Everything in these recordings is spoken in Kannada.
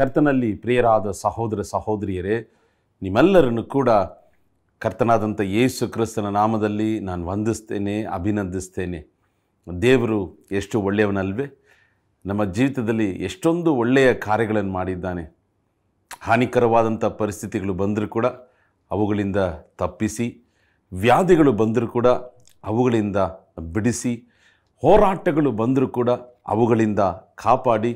ಕರ್ತನಲ್ಲಿ ಪ್ರಿಯರಾದ ಸಹೋದರ ಸಹೋದರಿಯರೇ ನಿಮ್ಮೆಲ್ಲರನ್ನು ಕೂಡ ಕರ್ತನಾದಂಥ ಯೇಸು ಕ್ರಿಸ್ತನ ನಾಮದಲ್ಲಿ ನಾನು ವಂದಿಸ್ತೇನೆ ಅಭಿನಂದಿಸ್ತೇನೆ ದೇವರು ಎಷ್ಟು ಒಳ್ಳೆಯವನಲ್ವೇ ನಮ್ಮ ಜೀವಿತದಲ್ಲಿ ಎಷ್ಟೊಂದು ಒಳ್ಳೆಯ ಕಾರ್ಯಗಳನ್ನು ಮಾಡಿದ್ದಾನೆ ಹಾನಿಕರವಾದಂಥ ಪರಿಸ್ಥಿತಿಗಳು ಬಂದರೂ ಕೂಡ ಅವುಗಳಿಂದ ತಪ್ಪಿಸಿ ವ್ಯಾಧಿಗಳು ಬಂದರೂ ಕೂಡ ಅವುಗಳಿಂದ ಬಿಡಿಸಿ ಹೋರಾಟಗಳು ಬಂದರೂ ಕೂಡ ಅವುಗಳಿಂದ ಕಾಪಾಡಿ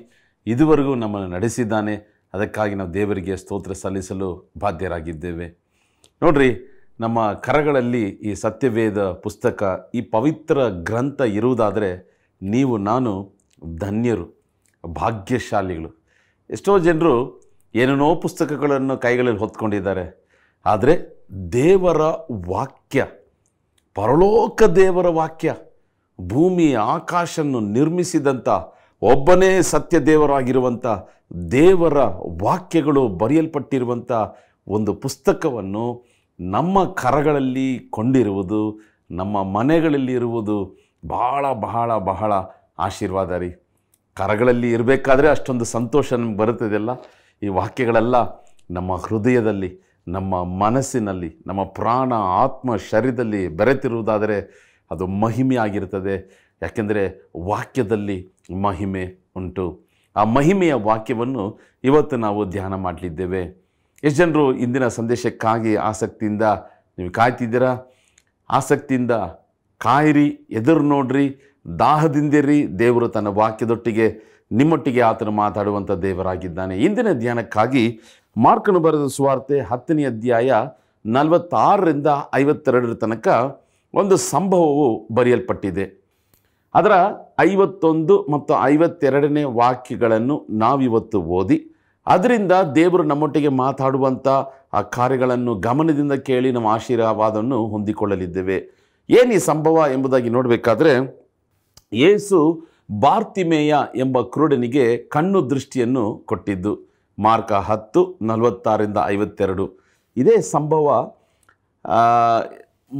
ಇದುವರೆಗೂ ನಮ್ಮನ್ನು ನಡೆಸಿದ್ದಾನೆ ಅದಕ್ಕಾಗಿ ನಾವು ದೇವರಿಗೆ ಸ್ತೋತ್ರ ಸಲ್ಲಿಸಲು ಬಾಧ್ಯರಾಗಿದ್ದೇವೆ ನೋಡ್ರಿ ನಮ್ಮ ಕರಗಳಲ್ಲಿ ಈ ಸತ್ಯವೇದ ಪುಸ್ತಕ ಈ ಪವಿತ್ರ ಗ್ರಂಥ ಇರುವುದಾದರೆ ನೀವು ನಾನು ಧನ್ಯರು ಭಾಗ್ಯಶಾಲಿಗಳು ಎಷ್ಟೋ ಜನರು ಏನೇನೋ ಪುಸ್ತಕಗಳನ್ನು ಕೈಗಳಲ್ಲಿ ಹೊತ್ಕೊಂಡಿದ್ದಾರೆ ಆದರೆ ದೇವರ ವಾಕ್ಯ ಪರಲೋಕ ದೇವರ ವಾಕ್ಯ ಭೂಮಿ ಆಕಾಶವನ್ನು ನಿರ್ಮಿಸಿದಂಥ ಒಬ್ಬನೇ ಸತ್ಯ ದೇವರಾಗಿರುವಂಥ ದೇವರ ವಾಕ್ಯಗಳು ಬರೆಯಲ್ಪಟ್ಟಿರುವಂಥ ಒಂದು ಪುಸ್ತಕವನ್ನು ನಮ್ಮ ಕರಗಳಲ್ಲಿ ಕೊಂಡಿರುವುದು ನಮ್ಮ ಮನೆಗಳಲ್ಲಿ ಇರುವುದು ಬಹಳ ಬಹಳ ಬಹಳ ಆಶೀರ್ವಾದ ರೀ ಕರಗಳಲ್ಲಿ ಇರಬೇಕಾದ್ರೆ ಅಷ್ಟೊಂದು ಸಂತೋಷ ನಮ್ಗೆ ಬರುತ್ತದೆಲ್ಲ ಈ ವಾಕ್ಯಗಳೆಲ್ಲ ನಮ್ಮ ಹೃದಯದಲ್ಲಿ ನಮ್ಮ ಮನಸ್ಸಿನಲ್ಲಿ ನಮ್ಮ ಪ್ರಾಣ ಆತ್ಮ ಶರೀರದಲ್ಲಿ ಬೆರೆತಿರುವುದಾದರೆ ಅದು ಮಹಿಮೆಯಾಗಿರ್ತದೆ ಯಾಕೆಂದರೆ ವಾಕ್ಯದಲ್ಲಿ ಮಹಿಮೆ ಉಂಟು ಆ ಮಹಿಮೆಯ ವಾಕ್ಯವನ್ನು ಇವತ್ತು ನಾವು ಧ್ಯಾನ ಮಾಡಲಿದ್ದೇವೆ ಎಷ್ಟು ಜನರು ಇಂದಿನ ಸಂದೇಶಕ್ಕಾಗಿ ಆಸಕ್ತಿಯಿಂದ ನೀವು ಕಾಯ್ತಿದ್ದೀರಾ ಆಸಕ್ತಿಯಿಂದ ಕಾಯಿರಿ ಎದುರು ನೋಡ್ರಿ ದಾಹದಿಂದಿರಿ ದೇವರು ತನ್ನ ವಾಕ್ಯದೊಟ್ಟಿಗೆ ನಿಮ್ಮೊಟ್ಟಿಗೆ ಆತನು ಮಾತಾಡುವಂಥ ದೇವರಾಗಿದ್ದಾನೆ ಇಂದಿನ ಧ್ಯಾನಕ್ಕಾಗಿ ಮಾರ್ಕನು ಬರೆದ ಸ್ವಾರ್ತೆ ಹತ್ತನೇ ಅಧ್ಯಾಯ ನಲವತ್ತಾರರಿಂದ ಐವತ್ತೆರಡರ ತನಕ ಒಂದು ಸಂಭವವು ಬರೆಯಲ್ಪಟ್ಟಿದೆ ಅದರ ಐವತ್ತೊಂದು ಮತ್ತು ಐವತ್ತೆರಡನೇ ವಾಕ್ಯಗಳನ್ನು ನಾವಿವತ್ತು ಓದಿ ಅದರಿಂದ ದೇವರು ನಮ್ಮೊಟ್ಟಿಗೆ ಮಾತಾಡುವಂಥ ಆ ಕಾರ್ಯಗಳನ್ನು ಗಮನದಿಂದ ಕೇಳಿ ನಮ್ಮ ಆಶೀರ್ವಾದವನ್ನು ಹೊಂದಿಕೊಳ್ಳಲಿದ್ದೇವೆ ಏನು ಈ ಸಂಭವ ಎಂಬುದಾಗಿ ನೋಡಬೇಕಾದ್ರೆ ಯೇಸು ಬಾರ್ತಿಮೇಯ ಎಂಬ ಕ್ರೂಡನಿಗೆ ಕಣ್ಣು ದೃಷ್ಟಿಯನ್ನು ಕೊಟ್ಟಿದ್ದು ಮಾರ್ಕ ಹತ್ತು ನಲವತ್ತಾರರಿಂದ ಐವತ್ತೆರಡು ಇದೇ ಸಂಭವ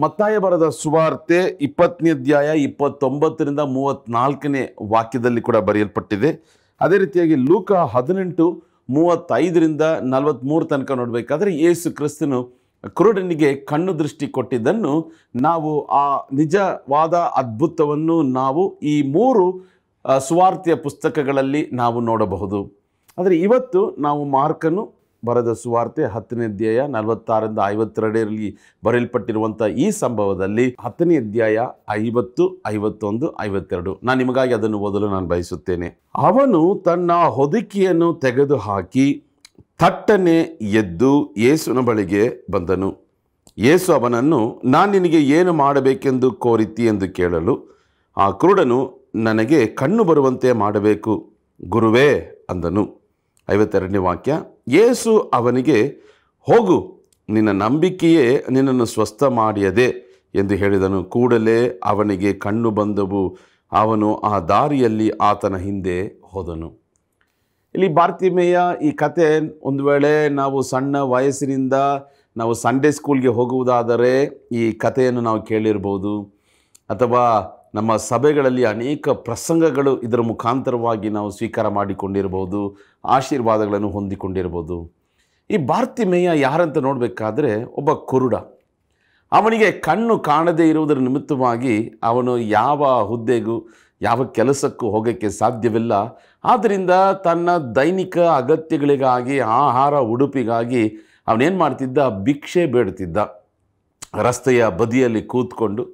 ಮತ್ತಾಯ ಬರದ ಸುವಾರ್ತೆ ಇಪ್ಪತ್ತನೇ ಅಧ್ಯಾಯ ಇಪ್ಪತ್ತೊಂಬತ್ತರಿಂದ ಮೂವತ್ತ್ನಾಲ್ಕನೇ ವಾಕ್ಯದಲ್ಲಿ ಕೂಡ ಬರೆಯಲ್ಪಟ್ಟಿದೆ ಅದೇ ರೀತಿಯಾಗಿ ಲೂಕ ಹದಿನೆಂಟು ಮೂವತ್ತೈದರಿಂದ ನಲವತ್ತ್ಮೂರು ತನಕ ನೋಡಬೇಕಾದ್ರೆ ಯೇಸು ಕ್ರಿಸ್ತನು ಕುರುಡನಿಗೆ ಕಣ್ಣು ದೃಷ್ಟಿ ಕೊಟ್ಟಿದ್ದನ್ನು ನಾವು ಆ ನಿಜವಾದ ಅದ್ಭುತವನ್ನು ನಾವು ಈ ಮೂರು ಸುವಾರ್ತೆಯ ಪುಸ್ತಕಗಳಲ್ಲಿ ನಾವು ನೋಡಬಹುದು ಆದರೆ ಇವತ್ತು ನಾವು ಮಾರ್ಕನು ಬರೆದ ಸುವಾರ್ತೆ ಹತ್ತನೇ ಅಧ್ಯಾಯ ನಲವತ್ತಾರರಿಂದ ಐವತ್ತೆರಡರಲ್ಲಿ ಬರೆಯಲ್ಪಟ್ಟಿರುವಂಥ ಈ ಸಂಭವದಲ್ಲಿ ಹತ್ತನೇ ಅಧ್ಯಾಯ ಐವತ್ತು ಐವತ್ತೊಂದು ಐವತ್ತೆರಡು ನಾನು ನಿಮಗಾಗಿ ಅದನ್ನು ಓದಲು ನಾನು ಬಯಸುತ್ತೇನೆ ಅವನು ತನ್ನ ಹೊದಿಕೆಯನ್ನು ತೆಗೆದುಹಾಕಿ ತಟ್ಟನೆ ಎದ್ದು ಯೇಸುವಿನ ಬಳಿಗೆ ಬಂದನು ಯೇಸು ಅವನನ್ನು ನಾನು ನಿನಗೆ ಏನು ಮಾಡಬೇಕೆಂದು ಕೋರಿತಿ ಎಂದು ಕೇಳಲು ಆ ಕುರುಡನು ನನಗೆ ಕಣ್ಣು ಬರುವಂತೆ ಮಾಡಬೇಕು ಗುರುವೇ ಅಂದನು ಐವತ್ತೆರಡನೇ ವಾಕ್ಯ ಯೇಸು ಅವನಿಗೆ ಹೋಗು ನಿನ್ನ ನಂಬಿಕೆಯೇ ನಿನ್ನನ್ನು ಸ್ವಸ್ಥ ಮಾಡಿಯದೆ ಎಂದು ಹೇಳಿದನು ಕೂಡಲೇ ಅವನಿಗೆ ಕಣ್ಣು ಬಂದವು ಅವನು ಆ ದಾರಿಯಲ್ಲಿ ಆತನ ಹಿಂದೆ ಹೋದನು ಇಲ್ಲಿ ಭಾರತೀಮೆಯ ಈ ಕತೆ ಒಂದು ವೇಳೆ ನಾವು ಸಣ್ಣ ವಯಸ್ಸಿನಿಂದ ನಾವು ಸಂಡೇ ಸ್ಕೂಲ್ಗೆ ಹೋಗುವುದಾದರೆ ಈ ಕಥೆಯನ್ನು ನಾವು ಕೇಳಿರ್ಬೋದು ಅಥವಾ ನಮ್ಮ ಸಭೆಗಳಲ್ಲಿ ಅನೇಕ ಪ್ರಸಂಗಗಳು ಇದರ ಮುಖಾಂತರವಾಗಿ ನಾವು ಸ್ವೀಕಾರ ಮಾಡಿಕೊಂಡಿರ್ಬೋದು ಆಶೀರ್ವಾದಗಳನ್ನು ಹೊಂದಿಕೊಂಡಿರ್ಬೋದು ಈ ಭಾರತಿಮೇಯ ಯಾರಂತ ನೋಡಬೇಕಾದ್ರೆ ಒಬ್ಬ ಕುರುಡ ಅವನಿಗೆ ಕಣ್ಣು ಕಾಣದೇ ಇರುವುದರ ನಿಮಿತ್ತವಾಗಿ ಅವನು ಯಾವ ಹುದ್ದೆಗೂ ಯಾವ ಕೆಲಸಕ್ಕೂ ಹೋಗೋಕ್ಕೆ ಸಾಧ್ಯವಿಲ್ಲ ಆದ್ದರಿಂದ ತನ್ನ ದೈನಿಕ ಅಗತ್ಯಗಳಿಗಾಗಿ ಆಹಾರ ಉಡುಪಿಗಾಗಿ ಅವನೇನು ಮಾಡ್ತಿದ್ದ ಭಿಕ್ಷೆ ಬೇಡುತ್ತಿದ್ದ ರಸ್ತೆಯ ಬದಿಯಲ್ಲಿ ಕೂತ್ಕೊಂಡು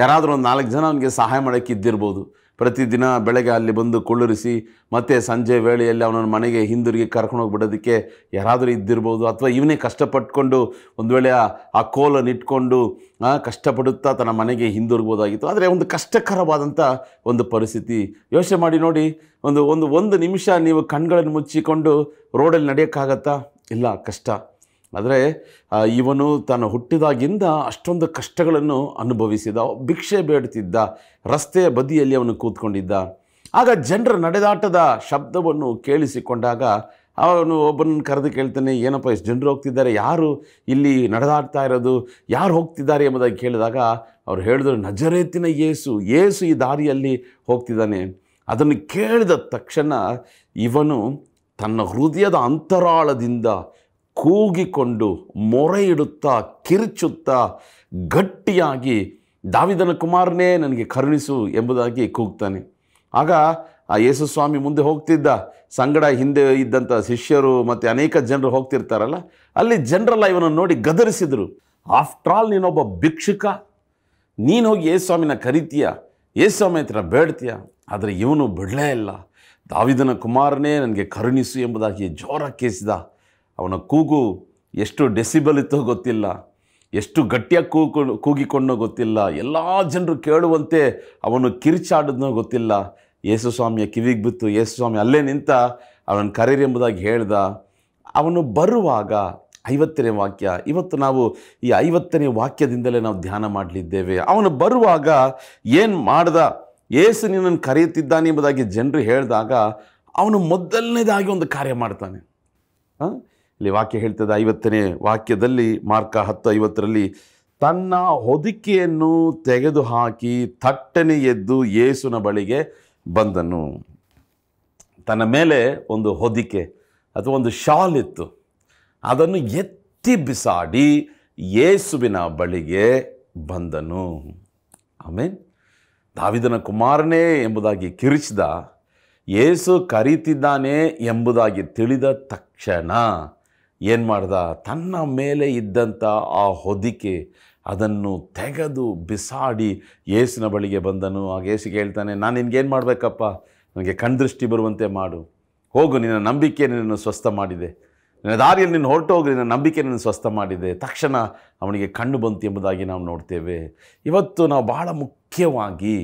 ಯಾರಾದರೂ ಒಂದು ನಾಲ್ಕು ಜನ ಅವನಿಗೆ ಸಹಾಯ ಮಾಡೋಕ್ಕೆ ಇದ್ದಿರ್ಬೋದು ಪ್ರತಿದಿನ ಬೆಳಗ್ಗೆ ಅಲ್ಲಿ ಬಂದು ಕುಳ್ಳಿರಿಸಿ ಮತ್ತೆ ಸಂಜೆ ವೇಳೆಯಲ್ಲಿ ಅವನನ್ನು ಮನೆಗೆ ಹಿಂದಿರುಗಿ ಕರ್ಕೊಂಡೋಗ್ಬಿಡೋದಕ್ಕೆ ಯಾರಾದರೂ ಇದ್ದಿರ್ಬೋದು ಅಥವಾ ಇವನೇ ಕಷ್ಟಪಟ್ಕೊಂಡು ಒಂದು ವೇಳೆ ಆ ಕೋಲನ್ನು ಇಟ್ಕೊಂಡು ಕಷ್ಟಪಡುತ್ತಾ ತನ್ನ ಮನೆಗೆ ಹಿಂದಿರುಗ್ಬೋದಾಗಿತ್ತು ಆದರೆ ಒಂದು ಕಷ್ಟಕರವಾದಂಥ ಒಂದು ಪರಿಸ್ಥಿತಿ ಯೋಚನೆ ಮಾಡಿ ನೋಡಿ ಒಂದು ಒಂದು ಒಂದು ನಿಮಿಷ ನೀವು ಕಣ್ಗಳನ್ನು ಮುಚ್ಚಿಕೊಂಡು ರೋಡಲ್ಲಿ ನಡೆಯೋಕ್ಕಾಗತ್ತಾ ಇಲ್ಲ ಕಷ್ಟ ಆದರೆ ಇವನು ತಾನು ಹುಟ್ಟಿದಾಗಿಂದ ಅಷ್ಟೊಂದು ಕಷ್ಟಗಳನ್ನು ಅನುಭವಿಸಿದ ಭಿಕ್ಷೆ ಬೇಡುತ್ತಿದ್ದ ರಸ್ತೆಯ ಬದಿಯಲ್ಲಿ ಅವನು ಕೂತ್ಕೊಂಡಿದ್ದ ಆಗ ಜನರ ನಡೆದಾಟದ ಶಬ್ದವನ್ನು ಕೇಳಿಸಿಕೊಂಡಾಗ ಅವನು ಒಬ್ಬನ ಕರೆದು ಕೇಳ್ತಾನೆ ಏನಪ್ಪ ಎಷ್ಟು ಜನರು ಹೋಗ್ತಿದ್ದಾರೆ ಯಾರು ಇಲ್ಲಿ ನಡೆದಾಡ್ತಾ ಇರೋದು ಯಾರು ಹೋಗ್ತಿದ್ದಾರೆ ಎಂಬುದಾಗಿ ಕೇಳಿದಾಗ ಅವ್ರು ಹೇಳಿದ್ರು ನಜರೇತಿನ ಏಸು ಏಸು ಈ ದಾರಿಯಲ್ಲಿ ಹೋಗ್ತಿದ್ದಾನೆ ಅದನ್ನು ಕೇಳಿದ ತಕ್ಷಣ ಇವನು ತನ್ನ ಹೃದಯದ ಅಂತರಾಳದಿಂದ ಕೂಗಿಕೊಂಡು ಮೊರೆ ಇಡುತ್ತಾ ಕಿರುಚುತ್ತಾ ಗಟ್ಟಿಯಾಗಿ ದಾವಿದನ ಕುಮಾರನೇ ನನಗೆ ಕರುಣಿಸು ಎಂಬುದಾಗಿ ಕೂಗ್ತಾನೆ ಆಗ ಆ ಯೇಸು ಸ್ವಾಮಿ ಮುಂದೆ ಹೋಗ್ತಿದ್ದ ಸಂಗಡ ಹಿಂದೆ ಇದ್ದಂಥ ಶಿಷ್ಯರು ಮತ್ತು ಅನೇಕ ಜನರು ಹೋಗ್ತಿರ್ತಾರಲ್ಲ ಅಲ್ಲಿ ಜನರೆಲ್ಲ ಇವನನ್ನು ನೋಡಿ ಗದರಿಸಿದರು ಆಫ್ಟರ್ ಆಲ್ ನೀನೊಬ್ಬ ಭಿಕ್ಷುಕ ನೀನು ಹೋಗಿ ಯೇಸು ಸ್ವಾಮಿನ ಕರಿತೀಯ ಸ್ವಾಮಿ ಹತ್ರ ಬೇಡ್ತೀಯ ಆದರೆ ಇವನು ಬಿಡಲೇ ಇಲ್ಲ ದಾವಿದನ ಕುಮಾರನೇ ನನಗೆ ಕರುಣಿಸು ಎಂಬುದಾಗಿ ಜೋರ ಕೇಸಿದ ಅವನ ಕೂಗು ಎಷ್ಟು ಡೆಸಿಬಲ್ ಇತ್ತೋ ಗೊತ್ತಿಲ್ಲ ಎಷ್ಟು ಗಟ್ಟಿಯಾಗಿ ಕೂಗು ಕೂಗಿಕೊಂಡೋ ಗೊತ್ತಿಲ್ಲ ಎಲ್ಲ ಜನರು ಕೇಳುವಂತೆ ಅವನು ಕಿರಿಚಾಡಿದ್ನೋ ಗೊತ್ತಿಲ್ಲ ಯೇಸು ಸ್ವಾಮಿಯ ಕಿವಿಗೆ ಬಿತ್ತು ಯೇಸು ಸ್ವಾಮಿ ಅಲ್ಲೇ ನಿಂತ ಅವನನ್ನು ಕರೀರಿ ಎಂಬುದಾಗಿ ಹೇಳ್ದ ಅವನು ಬರುವಾಗ ಐವತ್ತನೇ ವಾಕ್ಯ ಇವತ್ತು ನಾವು ಈ ಐವತ್ತನೇ ವಾಕ್ಯದಿಂದಲೇ ನಾವು ಧ್ಯಾನ ಮಾಡಲಿದ್ದೇವೆ ಅವನು ಬರುವಾಗ ಏನು ಮಾಡ್ದ ಏಸು ನಿನ್ನನ್ನು ಕರೆಯುತ್ತಿದ್ದಾನೆ ಎಂಬುದಾಗಿ ಜನರು ಹೇಳಿದಾಗ ಅವನು ಮೊದಲನೇದಾಗಿ ಒಂದು ಕಾರ್ಯ ಮಾಡ್ತಾನೆ ಹಾಂ ಇಲ್ಲಿ ವಾಕ್ಯ ಹೇಳ್ತದೆ ಐವತ್ತನೇ ವಾಕ್ಯದಲ್ಲಿ ಮಾರ್ಕ ಹತ್ತು ಐವತ್ತರಲ್ಲಿ ತನ್ನ ಹೊದಿಕೆಯನ್ನು ತೆಗೆದುಹಾಕಿ ಥಟ್ಟನೆ ಎದ್ದು ಯೇಸುನ ಬಳಿಗೆ ಬಂದನು ತನ್ನ ಮೇಲೆ ಒಂದು ಹೊದಿಕೆ ಅಥವಾ ಒಂದು ಶಾಲ್ ಇತ್ತು ಅದನ್ನು ಎತ್ತಿ ಬಿಸಾಡಿ ಏಸುವಿನ ಬಳಿಗೆ ಬಂದನು ಆಮೇನ್ ದಾವಿದನ ಕುಮಾರನೇ ಎಂಬುದಾಗಿ ಕಿರಿಚಿದ ಏಸು ಕರೀತಿದ್ದಾನೆ ಎಂಬುದಾಗಿ ತಿಳಿದ ತಕ್ಷಣ ಏನು ಮಾಡ್ದ ತನ್ನ ಮೇಲೆ ಇದ್ದಂಥ ಆ ಹೊದಿಕೆ ಅದನ್ನು ತೆಗೆದು ಬಿಸಾಡಿ ಏಸಿನ ಬಳಿಗೆ ಬಂದನು ಆಗ ಏಸಿಗೆ ಹೇಳ್ತಾನೆ ನಾನು ನಿನಗೇನು ಮಾಡಬೇಕಪ್ಪ ನನಗೆ ಕಣ್ದೃಷ್ಟಿ ಬರುವಂತೆ ಮಾಡು ಹೋಗು ನಿನ್ನ ನಂಬಿಕೆ ನಿನ್ನನ್ನು ಸ್ವಸ್ಥ ಮಾಡಿದೆ ನಿನ್ನ ದಾರಿಯಲ್ಲಿ ನಿನ್ನ ಹೊರಟೋಗಿ ನಿನ್ನ ನಂಬಿಕೆ ನಿನ್ನ ಸ್ವಸ್ಥ ಮಾಡಿದೆ ತಕ್ಷಣ ಅವನಿಗೆ ಕಣ್ಣು ಬಂತು ಎಂಬುದಾಗಿ ನಾವು ನೋಡ್ತೇವೆ ಇವತ್ತು ನಾವು ಬಹಳ ಮುಖ್ಯವಾಗಿ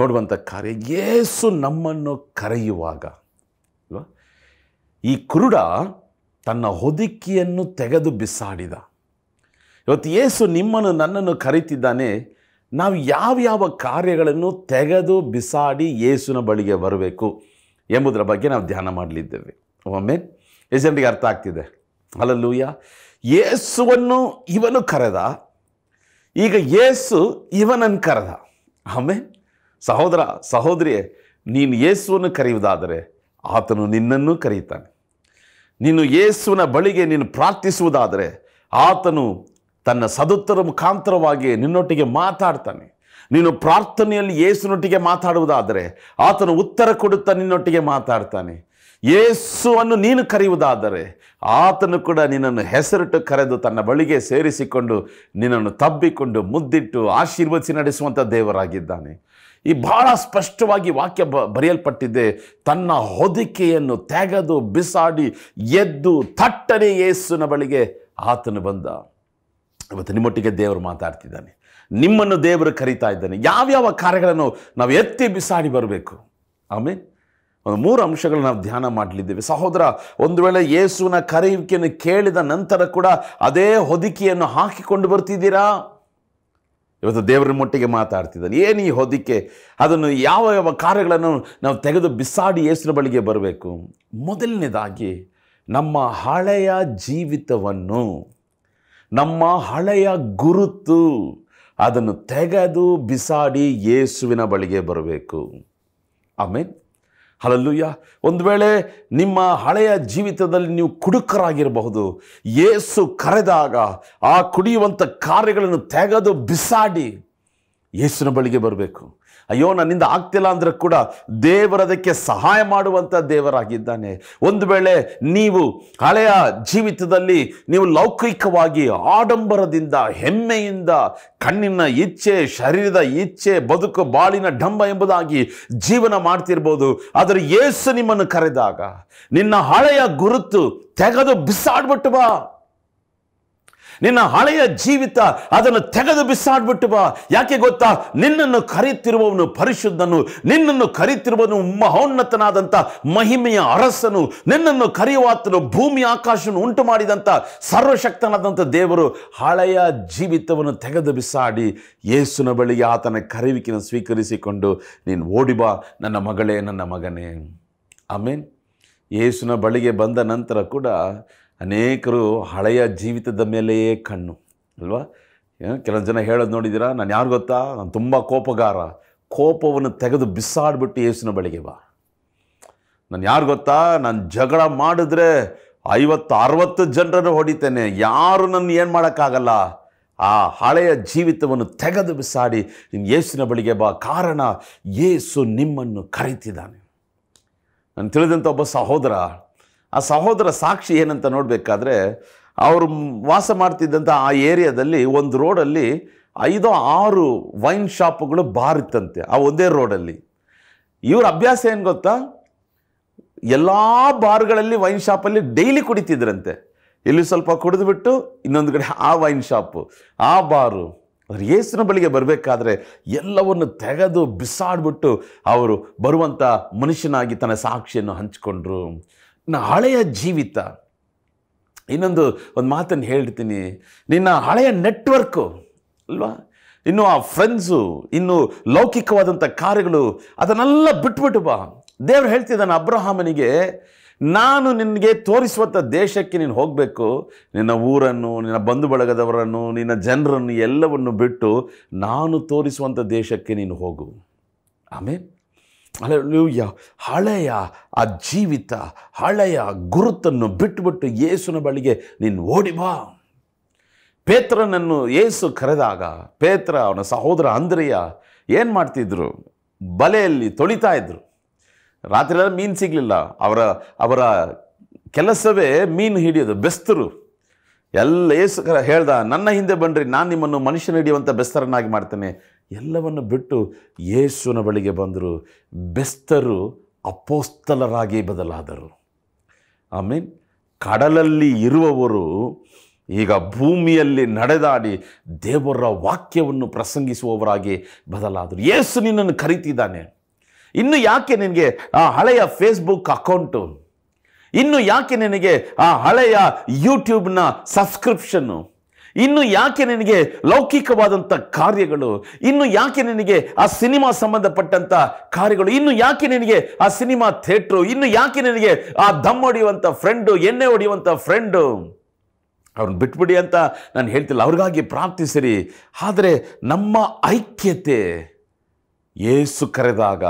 ನೋಡುವಂಥ ಕಾರ್ಯ ಏಸು ನಮ್ಮನ್ನು ಕರೆಯುವಾಗ ಈ ಕುರುಡ ತನ್ನ ಹೊದಿಕೆಯನ್ನು ತೆಗೆದು ಬಿಸಾಡಿದ ಇವತ್ತು ಏಸು ನಿಮ್ಮನ್ನು ನನ್ನನ್ನು ಕರೀತಿದ್ದಾನೆ ನಾವು ಯಾವ್ಯಾವ ಕಾರ್ಯಗಳನ್ನು ತೆಗೆದು ಬಿಸಾಡಿ ಏಸುನ ಬಳಿಗೆ ಬರಬೇಕು ಎಂಬುದರ ಬಗ್ಗೆ ನಾವು ಧ್ಯಾನ ಮಾಡಲಿದ್ದೇವೆ ಒಮ್ಮೆ ಎಷ್ಟು ಅರ್ಥ ಆಗ್ತಿದೆ ಅಲ್ಲೂಯ್ಯ ಏಸುವನ್ನು ಇವನು ಕರೆದ ಈಗ ಏಸು ಇವನನ್ನು ಕರೆದ ಆಮೇ ಸಹೋದರ ಸಹೋದರಿಯೇ ನೀನು ಯೇಸುವನ್ನು ಕರೆಯುವುದಾದರೆ ಆತನು ನಿನ್ನನ್ನು ಕರೆಯುತ್ತಾನೆ ನೀನು ಯೇಸುವಿನ ಬಳಿಗೆ ನೀನು ಪ್ರಾರ್ಥಿಸುವುದಾದರೆ ಆತನು ತನ್ನ ಸದುತ್ತರ ಮುಖಾಂತರವಾಗಿ ನಿನ್ನೊಟ್ಟಿಗೆ ಮಾತಾಡ್ತಾನೆ ನೀನು ಪ್ರಾರ್ಥನೆಯಲ್ಲಿ ಯೇಸುನೊಟ್ಟಿಗೆ ಮಾತಾಡುವುದಾದರೆ ಆತನು ಉತ್ತರ ಕೊಡುತ್ತಾ ನಿನ್ನೊಟ್ಟಿಗೆ ಮಾತಾಡ್ತಾನೆ ಯೇಸುವನ್ನು ನೀನು ಕರೆಯುವುದಾದರೆ ಆತನು ಕೂಡ ನಿನ್ನನ್ನು ಹೆಸರಿಟ್ಟು ಕರೆದು ತನ್ನ ಬಳಿಗೆ ಸೇರಿಸಿಕೊಂಡು ನಿನ್ನನ್ನು ತಬ್ಬಿಕೊಂಡು ಮುದ್ದಿಟ್ಟು ಆಶೀರ್ವದಿಸಿ ನಡೆಸುವಂಥ ದೇವರಾಗಿದ್ದಾನೆ ಈ ಬಹಳ ಸ್ಪಷ್ಟವಾಗಿ ವಾಕ್ಯ ಬ ಬರೆಯಲ್ಪಟ್ಟಿದೆ ತನ್ನ ಹೊದಿಕೆಯನ್ನು ತೆಗೆದು ಬಿಸಾಡಿ ಎದ್ದು ತಟ್ಟನೆ ಯೇಸುನ ಬಳಿಗೆ ಆತನು ಬಂದ ಇವತ್ತು ನಿಮ್ಮೊಟ್ಟಿಗೆ ದೇವರು ಮಾತಾಡ್ತಿದ್ದಾನೆ ನಿಮ್ಮನ್ನು ದೇವರು ಕರೀತಾ ಇದ್ದಾನೆ ಯಾವ್ಯಾವ ಕಾರ್ಯಗಳನ್ನು ನಾವು ಎತ್ತಿ ಬಿಸಾಡಿ ಬರಬೇಕು ಆಮೇಲೆ ಒಂದು ಮೂರು ಅಂಶಗಳನ್ನು ನಾವು ಧ್ಯಾನ ಮಾಡಲಿದ್ದೇವೆ ಸಹೋದರ ಒಂದು ವೇಳೆ ಯೇಸುವಿನ ಕರೆಯುವಿಕೆಯನ್ನು ಕೇಳಿದ ನಂತರ ಕೂಡ ಅದೇ ಹೊದಿಕೆಯನ್ನು ಹಾಕಿಕೊಂಡು ಬರ್ತಿದ್ದೀರಾ ಇವತ್ತು ದೇವರ ಮಟ್ಟಿಗೆ ಮಾತಾಡ್ತಿದ್ದಾನೆ ಏನು ಈ ಹೊದಿಕೆ ಅದನ್ನು ಯಾವ ಯಾವ ಕಾರ್ಯಗಳನ್ನು ನಾವು ತೆಗೆದು ಬಿಸಾಡಿ ಯೇಸುನ ಬಳಿಗೆ ಬರಬೇಕು ಮೊದಲನೇದಾಗಿ ನಮ್ಮ ಹಳೆಯ ಜೀವಿತವನ್ನು ನಮ್ಮ ಹಳೆಯ ಗುರುತು ಅದನ್ನು ತೆಗೆದು ಬಿಸಾಡಿ ಯೇಸುವಿನ ಬಳಿಗೆ ಬರಬೇಕು ಆಮೇಲೆ ಹಲಲ್ಲುಯ್ಯ ಒಂದು ವೇಳೆ ನಿಮ್ಮ ಹಳೆಯ ಜೀವಿತದಲ್ಲಿ ನೀವು ಕುಡುಕರಾಗಿರಬಹುದು ಏಸು ಕರೆದಾಗ ಆ ಕುಡಿಯುವಂಥ ಕಾರ್ಯಗಳನ್ನು ತೆಗೆದು ಬಿಸಾಡಿ ಏಸಿನ ಬಳಿಗೆ ಬರಬೇಕು ಅಯ್ಯೋ ನನ್ನಿಂದ ಆಗ್ತಿಲ್ಲ ಅಂದ್ರೆ ಕೂಡ ದೇವರದಕ್ಕೆ ಸಹಾಯ ಮಾಡುವಂಥ ದೇವರಾಗಿದ್ದಾನೆ ಒಂದು ವೇಳೆ ನೀವು ಹಳೆಯ ಜೀವಿತದಲ್ಲಿ ನೀವು ಲೌಕಿಕವಾಗಿ ಆಡಂಬರದಿಂದ ಹೆಮ್ಮೆಯಿಂದ ಕಣ್ಣಿನ ಇಚ್ಛೆ ಶರೀರದ ಇಚ್ಛೆ ಬದುಕು ಬಾಳಿನ ಡಂಬ ಎಂಬುದಾಗಿ ಜೀವನ ಮಾಡ್ತಿರ್ಬೋದು ಆದರೆ ಯೇಸು ನಿಮ್ಮನ್ನು ಕರೆದಾಗ ನಿನ್ನ ಹಳೆಯ ಗುರುತು ತೆಗೆದು ಬಿಸಾಡ್ಬಿಟ್ಟು ಬಾ ನಿನ್ನ ಹಳೆಯ ಜೀವಿತ ಅದನ್ನು ತೆಗೆದು ಬಿಸಾಡ್ಬಿಟ್ಟು ಬಾ ಯಾಕೆ ಗೊತ್ತಾ ನಿನ್ನನ್ನು ಕರೆಯುತ್ತಿರುವವನು ಪರಿಶುದ್ಧನು ನಿನ್ನನ್ನು ಕರೆಯುತ್ತಿರುವನು ಮಹೋನ್ನತನಾದಂಥ ಮಹಿಮೆಯ ಅರಸನು ನಿನ್ನನ್ನು ಕರೆಯುವಾತನು ಭೂಮಿ ಆಕಾಶವನ್ನು ಉಂಟು ಮಾಡಿದಂಥ ಸರ್ವಶಕ್ತನಾದಂಥ ದೇವರು ಹಳೆಯ ಜೀವಿತವನ್ನು ತೆಗೆದು ಬಿಸಾಡಿ ಯೇಸುನ ಬಳಿಗೆ ಆತನ ಕರೆಯುವಿಕೆಯನ್ನು ಸ್ವೀಕರಿಸಿಕೊಂಡು ನೀನು ಬಾ ನನ್ನ ಮಗಳೇ ನನ್ನ ಮಗನೇ ಆಮೇನ್ ಯೇಸುನ ಬಳಿಗೆ ಬಂದ ನಂತರ ಕೂಡ ಅನೇಕರು ಹಳೆಯ ಜೀವಿತದ ಮೇಲೆಯೇ ಕಣ್ಣು ಅಲ್ವಾ ಕೆಲವು ಜನ ಹೇಳೋದು ನೋಡಿದ್ದೀರಾ ನಾನು ಯಾರು ಗೊತ್ತಾ ನಾನು ತುಂಬ ಕೋಪಗಾರ ಕೋಪವನ್ನು ತೆಗೆದು ಬಿಸಾಡಿಬಿಟ್ಟು ಯೇಸಿನ ಬಳಿಗೆ ಬಾ ನಾನು ಯಾರು ಗೊತ್ತಾ ನಾನು ಜಗಳ ಮಾಡಿದ್ರೆ ಐವತ್ತು ಅರವತ್ತು ಜನರನ್ನು ಹೊಡಿತೇನೆ ಯಾರು ನನ್ನ ಏನು ಮಾಡೋಕ್ಕಾಗಲ್ಲ ಆ ಹಳೆಯ ಜೀವಿತವನ್ನು ತೆಗೆದು ಬಿಸಾಡಿ ನಿಮ್ಮ ಯೇಸಿನ ಬಳಿಗೆ ಬಾ ಕಾರಣ ಯೇಸು ನಿಮ್ಮನ್ನು ಕರೀತಿದ್ದಾನೆ ನಾನು ತಿಳಿದಂಥ ಒಬ್ಬ ಸಹೋದರ ಆ ಸಹೋದರ ಸಾಕ್ಷಿ ಏನಂತ ನೋಡಬೇಕಾದ್ರೆ ಅವರು ವಾಸ ಮಾಡ್ತಿದ್ದಂಥ ಆ ಏರಿಯಾದಲ್ಲಿ ಒಂದು ರೋಡಲ್ಲಿ ಐದೋ ಆರು ವೈನ್ ಶಾಪ್ಗಳು ಬಾರ್ ಇತ್ತಂತೆ ಆ ಒಂದೇ ರೋಡಲ್ಲಿ ಇವ್ರ ಅಭ್ಯಾಸ ಏನು ಗೊತ್ತಾ ಎಲ್ಲ ಬಾರ್ಗಳಲ್ಲಿ ವೈನ್ ಶಾಪಲ್ಲಿ ಡೈಲಿ ಕುಡಿತಿದ್ರಂತೆ ಇಲ್ಲಿ ಸ್ವಲ್ಪ ಕುಡಿದುಬಿಟ್ಟು ಇನ್ನೊಂದು ಕಡೆ ಆ ವೈನ್ ಶಾಪು ಆ ಬಾರು ಅವ್ರು ಏಸಿನ ಬಳಿಗೆ ಬರಬೇಕಾದ್ರೆ ಎಲ್ಲವನ್ನು ತೆಗೆದು ಬಿಸಾಡ್ಬಿಟ್ಟು ಅವರು ಬರುವಂಥ ಮನುಷ್ಯನಾಗಿ ತನ್ನ ಸಾಕ್ಷಿಯನ್ನು ಹಂಚಿಕೊಂಡ್ರು ನನ್ನ ಹಳೆಯ ಜೀವಿತ ಇನ್ನೊಂದು ಒಂದು ಮಾತನ್ನು ಹೇಳ್ತೀನಿ ನಿನ್ನ ಹಳೆಯ ನೆಟ್ವರ್ಕು ಅಲ್ವಾ ಇನ್ನು ಆ ಫ್ರೆಂಡ್ಸು ಇನ್ನು ಲೌಕಿಕವಾದಂಥ ಕಾರ್ಯಗಳು ಅದನ್ನೆಲ್ಲ ಬಿಟ್ಬಿಟ್ಟು ಬಾ ದೇವ್ರು ಹೇಳ್ತಿದ್ದಾನೆ ಅಬ್ರಹಾಮನಿಗೆ ನಾನು ನಿನಗೆ ತೋರಿಸುವಂಥ ದೇಶಕ್ಕೆ ನೀನು ಹೋಗಬೇಕು ನಿನ್ನ ಊರನ್ನು ನಿನ್ನ ಬಂಧು ಬಳಗದವರನ್ನು ನಿನ್ನ ಜನರನ್ನು ಎಲ್ಲವನ್ನು ಬಿಟ್ಟು ನಾನು ತೋರಿಸುವಂಥ ದೇಶಕ್ಕೆ ನೀನು ಹೋಗು ಆಮೇಲೆ ಅಲ್ಲೂಯ್ಯ ಹಳೆಯ ಆ ಜೀವಿತ ಹಳೆಯ ಗುರುತನ್ನು ಬಿಟ್ಟುಬಿಟ್ಟು ಏಸುನ ಬಳಿಗೆ ನೀನು ಓಡಿ ಬಾ ಪೇತ್ರನನ್ನು ಏಸು ಕರೆದಾಗ ಪೇತ್ರ ಅವನ ಸಹೋದರ ಅಂದ್ರೆಯ ಏನು ಮಾಡ್ತಿದ್ರು ಬಲೆಯಲ್ಲಿ ತೊಳಿತಾ ಇದ್ರು ರಾತ್ರಿ ಮೀನು ಸಿಗಲಿಲ್ಲ ಅವರ ಅವರ ಕೆಲಸವೇ ಮೀನು ಹಿಡಿಯೋದು ಬೆಸ್ತರು ಎಲ್ಲ ಏಸು ಕರ ಹೇಳ್ದ ನನ್ನ ಹಿಂದೆ ಬನ್ನಿರಿ ನಾನು ನಿಮ್ಮನ್ನು ಮನುಷ್ಯನ ಹಿಡಿಯುವಂಥ ಬೆಸ್ತರನ್ನಾಗಿ ಮಾಡ್ತೇನೆ ಎಲ್ಲವನ್ನು ಬಿಟ್ಟು ಯೇಸುವಿನ ಬಳಿಗೆ ಬಂದರು ಬೆಸ್ತರು ಅಪೋಸ್ತಲರಾಗಿ ಬದಲಾದರು ಐ ಮೀನ್ ಕಡಲಲ್ಲಿ ಇರುವವರು ಈಗ ಭೂಮಿಯಲ್ಲಿ ನಡೆದಾಡಿ ದೇವರ ವಾಕ್ಯವನ್ನು ಪ್ರಸಂಗಿಸುವವರಾಗಿ ಬದಲಾದರು ಯೇಸು ನಿನ್ನನ್ನು ಕರೀತಿದ್ದಾನೆ ಇನ್ನು ಯಾಕೆ ನಿನಗೆ ಆ ಹಳೆಯ ಫೇಸ್ಬುಕ್ ಅಕೌಂಟು ಇನ್ನು ಯಾಕೆ ನಿನಗೆ ಆ ಹಳೆಯ ಯೂಟ್ಯೂಬ್ನ ಸಬ್ಸ್ಕ್ರಿಪ್ಷನ್ನು ಇನ್ನು ಯಾಕೆ ನಿನಗೆ ಲೌಕಿಕವಾದಂಥ ಕಾರ್ಯಗಳು ಇನ್ನು ಯಾಕೆ ನಿನಗೆ ಆ ಸಿನಿಮಾ ಸಂಬಂಧಪಟ್ಟಂಥ ಕಾರ್ಯಗಳು ಇನ್ನು ಯಾಕೆ ನಿನಗೆ ಆ ಸಿನಿಮಾ ಥಿಯೇಟ್ರು ಇನ್ನು ಯಾಕೆ ನಿನಗೆ ಆ ದಮ್ ಹೊಡೆಯುವಂಥ ಫ್ರೆಂಡು ಎಣ್ಣೆ ಹೊಡೆಯುವಂಥ ಫ್ರೆಂಡು ಅವ್ರನ್ನ ಬಿಟ್ಬಿಡಿ ಅಂತ ನಾನು ಹೇಳ್ತಿಲ್ಲ ಅವ್ರಿಗಾಗಿ ಪ್ರಾರ್ಥಿಸಿರಿ ಆದರೆ ನಮ್ಮ ಐಕ್ಯತೆ ಏಸು ಕರೆದಾಗ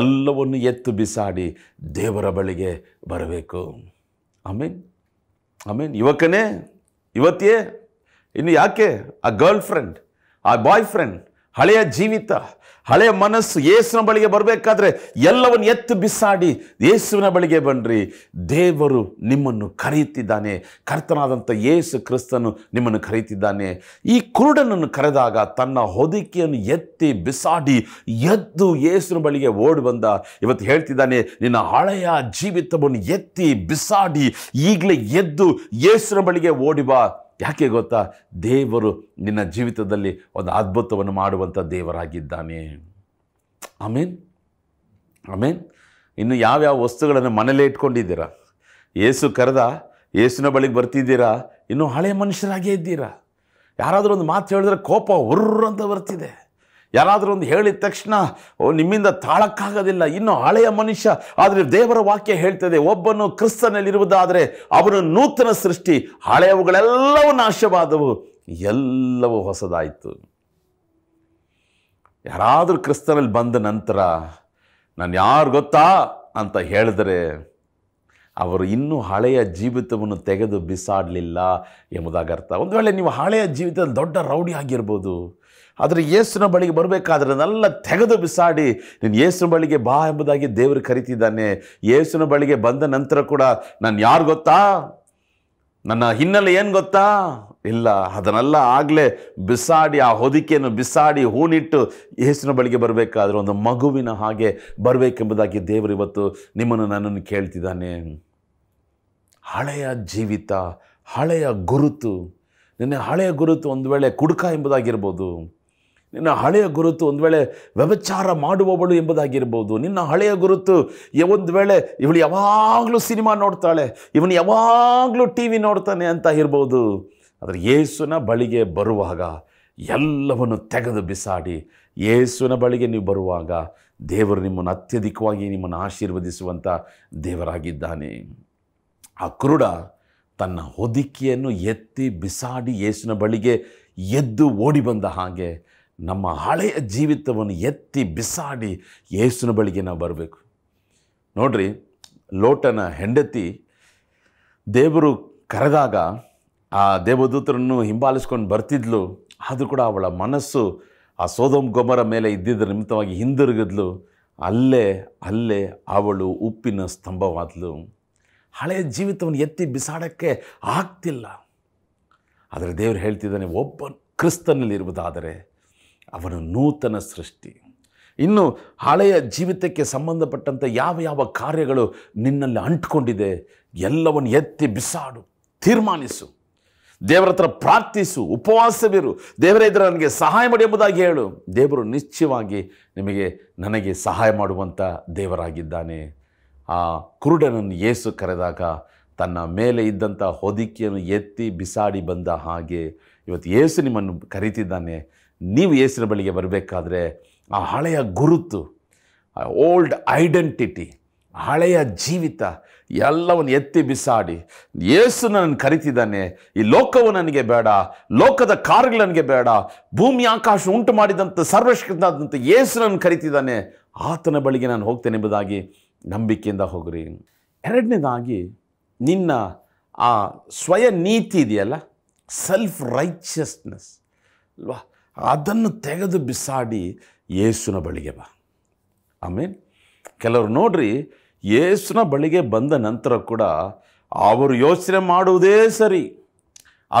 ಎಲ್ಲವನ್ನು ಎತ್ತು ಬಿಸಾಡಿ ದೇವರ ಬಳಿಗೆ ಬರಬೇಕು ಆಮೇನ್ ಆಮೇನ್ ಯುವಕನೇ ಇವತ್ತೇ ಇನ್ನು ಯಾಕೆ ಆ ಗರ್ಲ್ ಫ್ರೆಂಡ್ ಆ ಬಾಯ್ ಫ್ರೆಂಡ್ ಹಳೆಯ ಜೀವಿತ ಹಳೆಯ ಮನಸ್ಸು ಯೇಸುವಿನ ಬಳಿಗೆ ಬರಬೇಕಾದ್ರೆ ಎಲ್ಲವನ್ನು ಎತ್ತು ಬಿಸಾಡಿ ಯೇಸುವಿನ ಬಳಿಗೆ ಬನ್ನಿರಿ ದೇವರು ನಿಮ್ಮನ್ನು ಕರೆಯುತ್ತಿದ್ದಾನೆ ಕರ್ತನಾದಂಥ ಯೇಸು ಕ್ರಿಸ್ತನು ನಿಮ್ಮನ್ನು ಕರೆಯುತ್ತಿದ್ದಾನೆ ಈ ಕುರುಡನನ್ನು ಕರೆದಾಗ ತನ್ನ ಹೊದಿಕೆಯನ್ನು ಎತ್ತಿ ಬಿಸಾಡಿ ಎದ್ದು ಯೇಸುವಿನ ಬಳಿಗೆ ಓಡಿ ಬಂದ ಇವತ್ತು ಹೇಳ್ತಿದ್ದಾನೆ ನಿನ್ನ ಹಳೆಯ ಜೀವಿತವನ್ನು ಎತ್ತಿ ಬಿಸಾಡಿ ಈಗಲೇ ಎದ್ದು ಯೇಸುವಿನ ಬಳಿಗೆ ಓಡಿ ಬಾ ಯಾಕೆ ಗೊತ್ತಾ ದೇವರು ನಿನ್ನ ಜೀವಿತದಲ್ಲಿ ಒಂದು ಅದ್ಭುತವನ್ನು ಮಾಡುವಂಥ ದೇವರಾಗಿದ್ದಾನೆ ಆಮೇನ್ ಆಮೇನ್ ಇನ್ನು ಯಾವ್ಯಾವ ವಸ್ತುಗಳನ್ನು ಮನೇಲೇ ಇಟ್ಕೊಂಡಿದ್ದೀರಾ ಏಸು ಕರೆದ ಏಸಿನ ಬಳಿಗೆ ಬರ್ತಿದ್ದೀರಾ ಇನ್ನೂ ಹಳೆಯ ಮನುಷ್ಯರಾಗೇ ಇದ್ದೀರಾ ಯಾರಾದರೂ ಒಂದು ಮಾತು ಹೇಳಿದ್ರೆ ಕೋಪ ಅಂತ ಬರ್ತಿದೆ ಯಾರಾದರೂ ಒಂದು ಹೇಳಿದ ತಕ್ಷಣ ನಿಮ್ಮಿಂದ ತಾಳಕ್ಕಾಗೋದಿಲ್ಲ ಇನ್ನು ಹಳೆಯ ಮನುಷ್ಯ ಆದರೆ ದೇವರ ವಾಕ್ಯ ಹೇಳ್ತದೆ ಒಬ್ಬನು ಕ್ರಿಸ್ತನಲ್ಲಿರುವುದಾದರೆ ಅವನು ನೂತನ ಸೃಷ್ಟಿ ಹಳೆಯವುಗಳೆಲ್ಲವೂ ನಾಶವಾದವು ಎಲ್ಲವೂ ಹೊಸದಾಯಿತು ಯಾರಾದರೂ ಕ್ರಿಸ್ತನಲ್ಲಿ ಬಂದ ನಂತರ ನಾನು ಯಾರು ಗೊತ್ತಾ ಅಂತ ಹೇಳಿದರೆ ಅವರು ಇನ್ನೂ ಹಳೆಯ ಜೀವಿತವನ್ನು ತೆಗೆದು ಬಿಸಾಡಲಿಲ್ಲ ಎಂಬುದಾಗರ್ಥ ಒಂದು ವೇಳೆ ನೀವು ಹಳೆಯ ಜೀವಿತದಲ್ಲಿ ದೊಡ್ಡ ರೌಡಿ ಆಗಿರ್ಬೋದು ಆದರೆ ಯೇಸುನ ಬಳಿಗೆ ಬರಬೇಕಾದ್ರೆ ಅದನ್ನೆಲ್ಲ ತೆಗೆದು ಬಿಸಾಡಿ ನೀನು ಯೇಸುನ ಬಳಿಗೆ ಬಾ ಎಂಬುದಾಗಿ ದೇವರು ಕರಿತಿದ್ದಾನೆ ಯೇಸುನ ಬಳಿಗೆ ಬಂದ ನಂತರ ಕೂಡ ನಾನು ಯಾರು ಗೊತ್ತಾ ನನ್ನ ಹಿನ್ನೆಲೆ ಏನು ಗೊತ್ತಾ ಇಲ್ಲ ಅದನ್ನೆಲ್ಲ ಆಗಲೇ ಬಿಸಾಡಿ ಆ ಹೊದಿಕೆಯನ್ನು ಬಿಸಾಡಿ ಹೂನಿಟ್ಟು ಯೇಸುನ ಬಳಿಗೆ ಬರಬೇಕಾದ್ರೆ ಒಂದು ಮಗುವಿನ ಹಾಗೆ ಬರಬೇಕೆಂಬುದಾಗಿ ದೇವರು ಇವತ್ತು ನಿಮ್ಮನ್ನು ನನ್ನನ್ನು ಕೇಳ್ತಿದ್ದಾನೆ ಹಳೆಯ ಜೀವಿತ ಹಳೆಯ ಗುರುತು ನಿನ್ನೆ ಹಳೆಯ ಗುರುತು ಒಂದು ವೇಳೆ ಕುಡುಕ ಎಂಬುದಾಗಿರ್ಬೋದು ನಿನ್ನ ಹಳೆಯ ಗುರುತು ಒಂದು ವೇಳೆ ವ್ಯವಚಾರ ಮಾಡುವವಳು ಎಂಬುದಾಗಿರ್ಬೋದು ನಿನ್ನ ಹಳೆಯ ಗುರುತು ಒಂದು ವೇಳೆ ಇವಳು ಯಾವಾಗಲೂ ಸಿನಿಮಾ ನೋಡ್ತಾಳೆ ಇವನು ಯಾವಾಗಲೂ ಟಿ ವಿ ನೋಡ್ತಾನೆ ಅಂತ ಇರ್ಬೋದು ಆದರೆ ಯೇಸುನ ಬಳಿಗೆ ಬರುವಾಗ ಎಲ್ಲವನ್ನು ತೆಗೆದು ಬಿಸಾಡಿ ಯೇಸುನ ಬಳಿಗೆ ನೀವು ಬರುವಾಗ ದೇವರು ನಿಮ್ಮನ್ನು ಅತ್ಯಧಿಕವಾಗಿ ನಿಮ್ಮನ್ನು ಆಶೀರ್ವದಿಸುವಂಥ ದೇವರಾಗಿದ್ದಾನೆ ಆ ಕುರುಡ ತನ್ನ ಹೊದಿಕೆಯನ್ನು ಎತ್ತಿ ಬಿಸಾಡಿ ಯೇಸುನ ಬಳಿಗೆ ಎದ್ದು ಓಡಿ ಬಂದ ಹಾಗೆ ನಮ್ಮ ಹಳೆಯ ಜೀವಿತವನ್ನು ಎತ್ತಿ ಬಿಸಾಡಿ ಯೇಸುನ ಬಳಿಗೆ ನಾವು ಬರಬೇಕು ನೋಡ್ರಿ ಲೋಟನ ಹೆಂಡತಿ ದೇವರು ಕರೆದಾಗ ಆ ದೇವದೂತರನ್ನು ಹಿಂಬಾಲಿಸ್ಕೊಂಡು ಬರ್ತಿದ್ಲು ಆದರೂ ಕೂಡ ಅವಳ ಮನಸ್ಸು ಆ ಸೋದೋಮ್ ಗೊಬ್ಬರ ಮೇಲೆ ಇದ್ದಿದ್ದರ ನಿಮಿತ್ತವಾಗಿ ಹಿಂದಿರುಗಿದ್ಲು ಅಲ್ಲೇ ಅಲ್ಲೇ ಅವಳು ಉಪ್ಪಿನ ಸ್ತಂಭವಾದ್ಲು ಹಳೆಯ ಜೀವಿತವನ್ನು ಎತ್ತಿ ಬಿಸಾಡೋಕ್ಕೆ ಆಗ್ತಿಲ್ಲ ಆದರೆ ದೇವರು ಹೇಳ್ತಿದ್ದಾನೆ ಒಬ್ಬ ಕ್ರಿಸ್ತನಲ್ಲಿರುವುದಾದರೆ ಅವನು ನೂತನ ಸೃಷ್ಟಿ ಇನ್ನು ಹಳೆಯ ಜೀವಿತಕ್ಕೆ ಸಂಬಂಧಪಟ್ಟಂಥ ಯಾವ ಯಾವ ಕಾರ್ಯಗಳು ನಿನ್ನಲ್ಲಿ ಅಂಟ್ಕೊಂಡಿದೆ ಎಲ್ಲವನ್ನು ಎತ್ತಿ ಬಿಸಾಡು ತೀರ್ಮಾನಿಸು ದೇವರ ಹತ್ರ ಪ್ರಾರ್ಥಿಸು ಉಪವಾಸವಿರು ದೇವರ ಇದ್ದರೆ ನನಗೆ ಸಹಾಯ ಮಾಡಿ ಎಂಬುದಾಗಿ ಹೇಳು ದೇವರು ನಿಶ್ಚಯವಾಗಿ ನಿಮಗೆ ನನಗೆ ಸಹಾಯ ಮಾಡುವಂಥ ದೇವರಾಗಿದ್ದಾನೆ ಆ ಕುರುಡನನ್ನು ಏಸು ಕರೆದಾಗ ತನ್ನ ಮೇಲೆ ಇದ್ದಂಥ ಹೊದಿಕೆಯನ್ನು ಎತ್ತಿ ಬಿಸಾಡಿ ಬಂದ ಹಾಗೆ ಇವತ್ತು ಏಸು ನಿಮ್ಮನ್ನು ಕರೀತಿದ್ದಾನೆ ನೀವು ಯೇಸಿನ ಬಳಿಗೆ ಬರಬೇಕಾದ್ರೆ ಆ ಹಳೆಯ ಗುರುತು ಓಲ್ಡ್ ಐಡೆಂಟಿಟಿ ಹಳೆಯ ಜೀವಿತ ಎಲ್ಲವನ್ನು ಎತ್ತಿ ಬಿಸಾಡಿ ಏಸು ನನ್ನ ಕರಿತಿದ್ದಾನೆ ಈ ಲೋಕವು ನನಗೆ ಬೇಡ ಲೋಕದ ಕಾರ್ಗಳು ನನಗೆ ಬೇಡ ಭೂಮಿ ಆಕಾಶ ಉಂಟು ಮಾಡಿದಂಥ ಸರ್ವಶ್ಕೃತನಾದಂಥ ಯೇಸು ನನ್ನ ಕರಿತಿದ್ದಾನೆ ಆತನ ಬಳಿಗೆ ನಾನು ಹೋಗ್ತೇನೆ ಎಂಬುದಾಗಿ ನಂಬಿಕೆಯಿಂದ ಹೋಗ್ರಿ ಎರಡನೇದಾಗಿ ನಿನ್ನ ಆ ಸ್ವಯ ನೀತಿ ಇದೆಯಲ್ಲ ಸೆಲ್ಫ್ ರೈಚಿಯಸ್ನೆಸ್ ಅಲ್ವಾ ಅದನ್ನು ತೆಗೆದು ಬಿಸಾಡಿ ಯೇಸುನ ಬಳಿಗೆ ಬಾ ಮೀನ್ ಕೆಲವರು ನೋಡ್ರಿ ಯೇಸುನ ಬಳಿಗೆ ಬಂದ ನಂತರ ಕೂಡ ಅವರು ಯೋಚನೆ ಮಾಡುವುದೇ ಸರಿ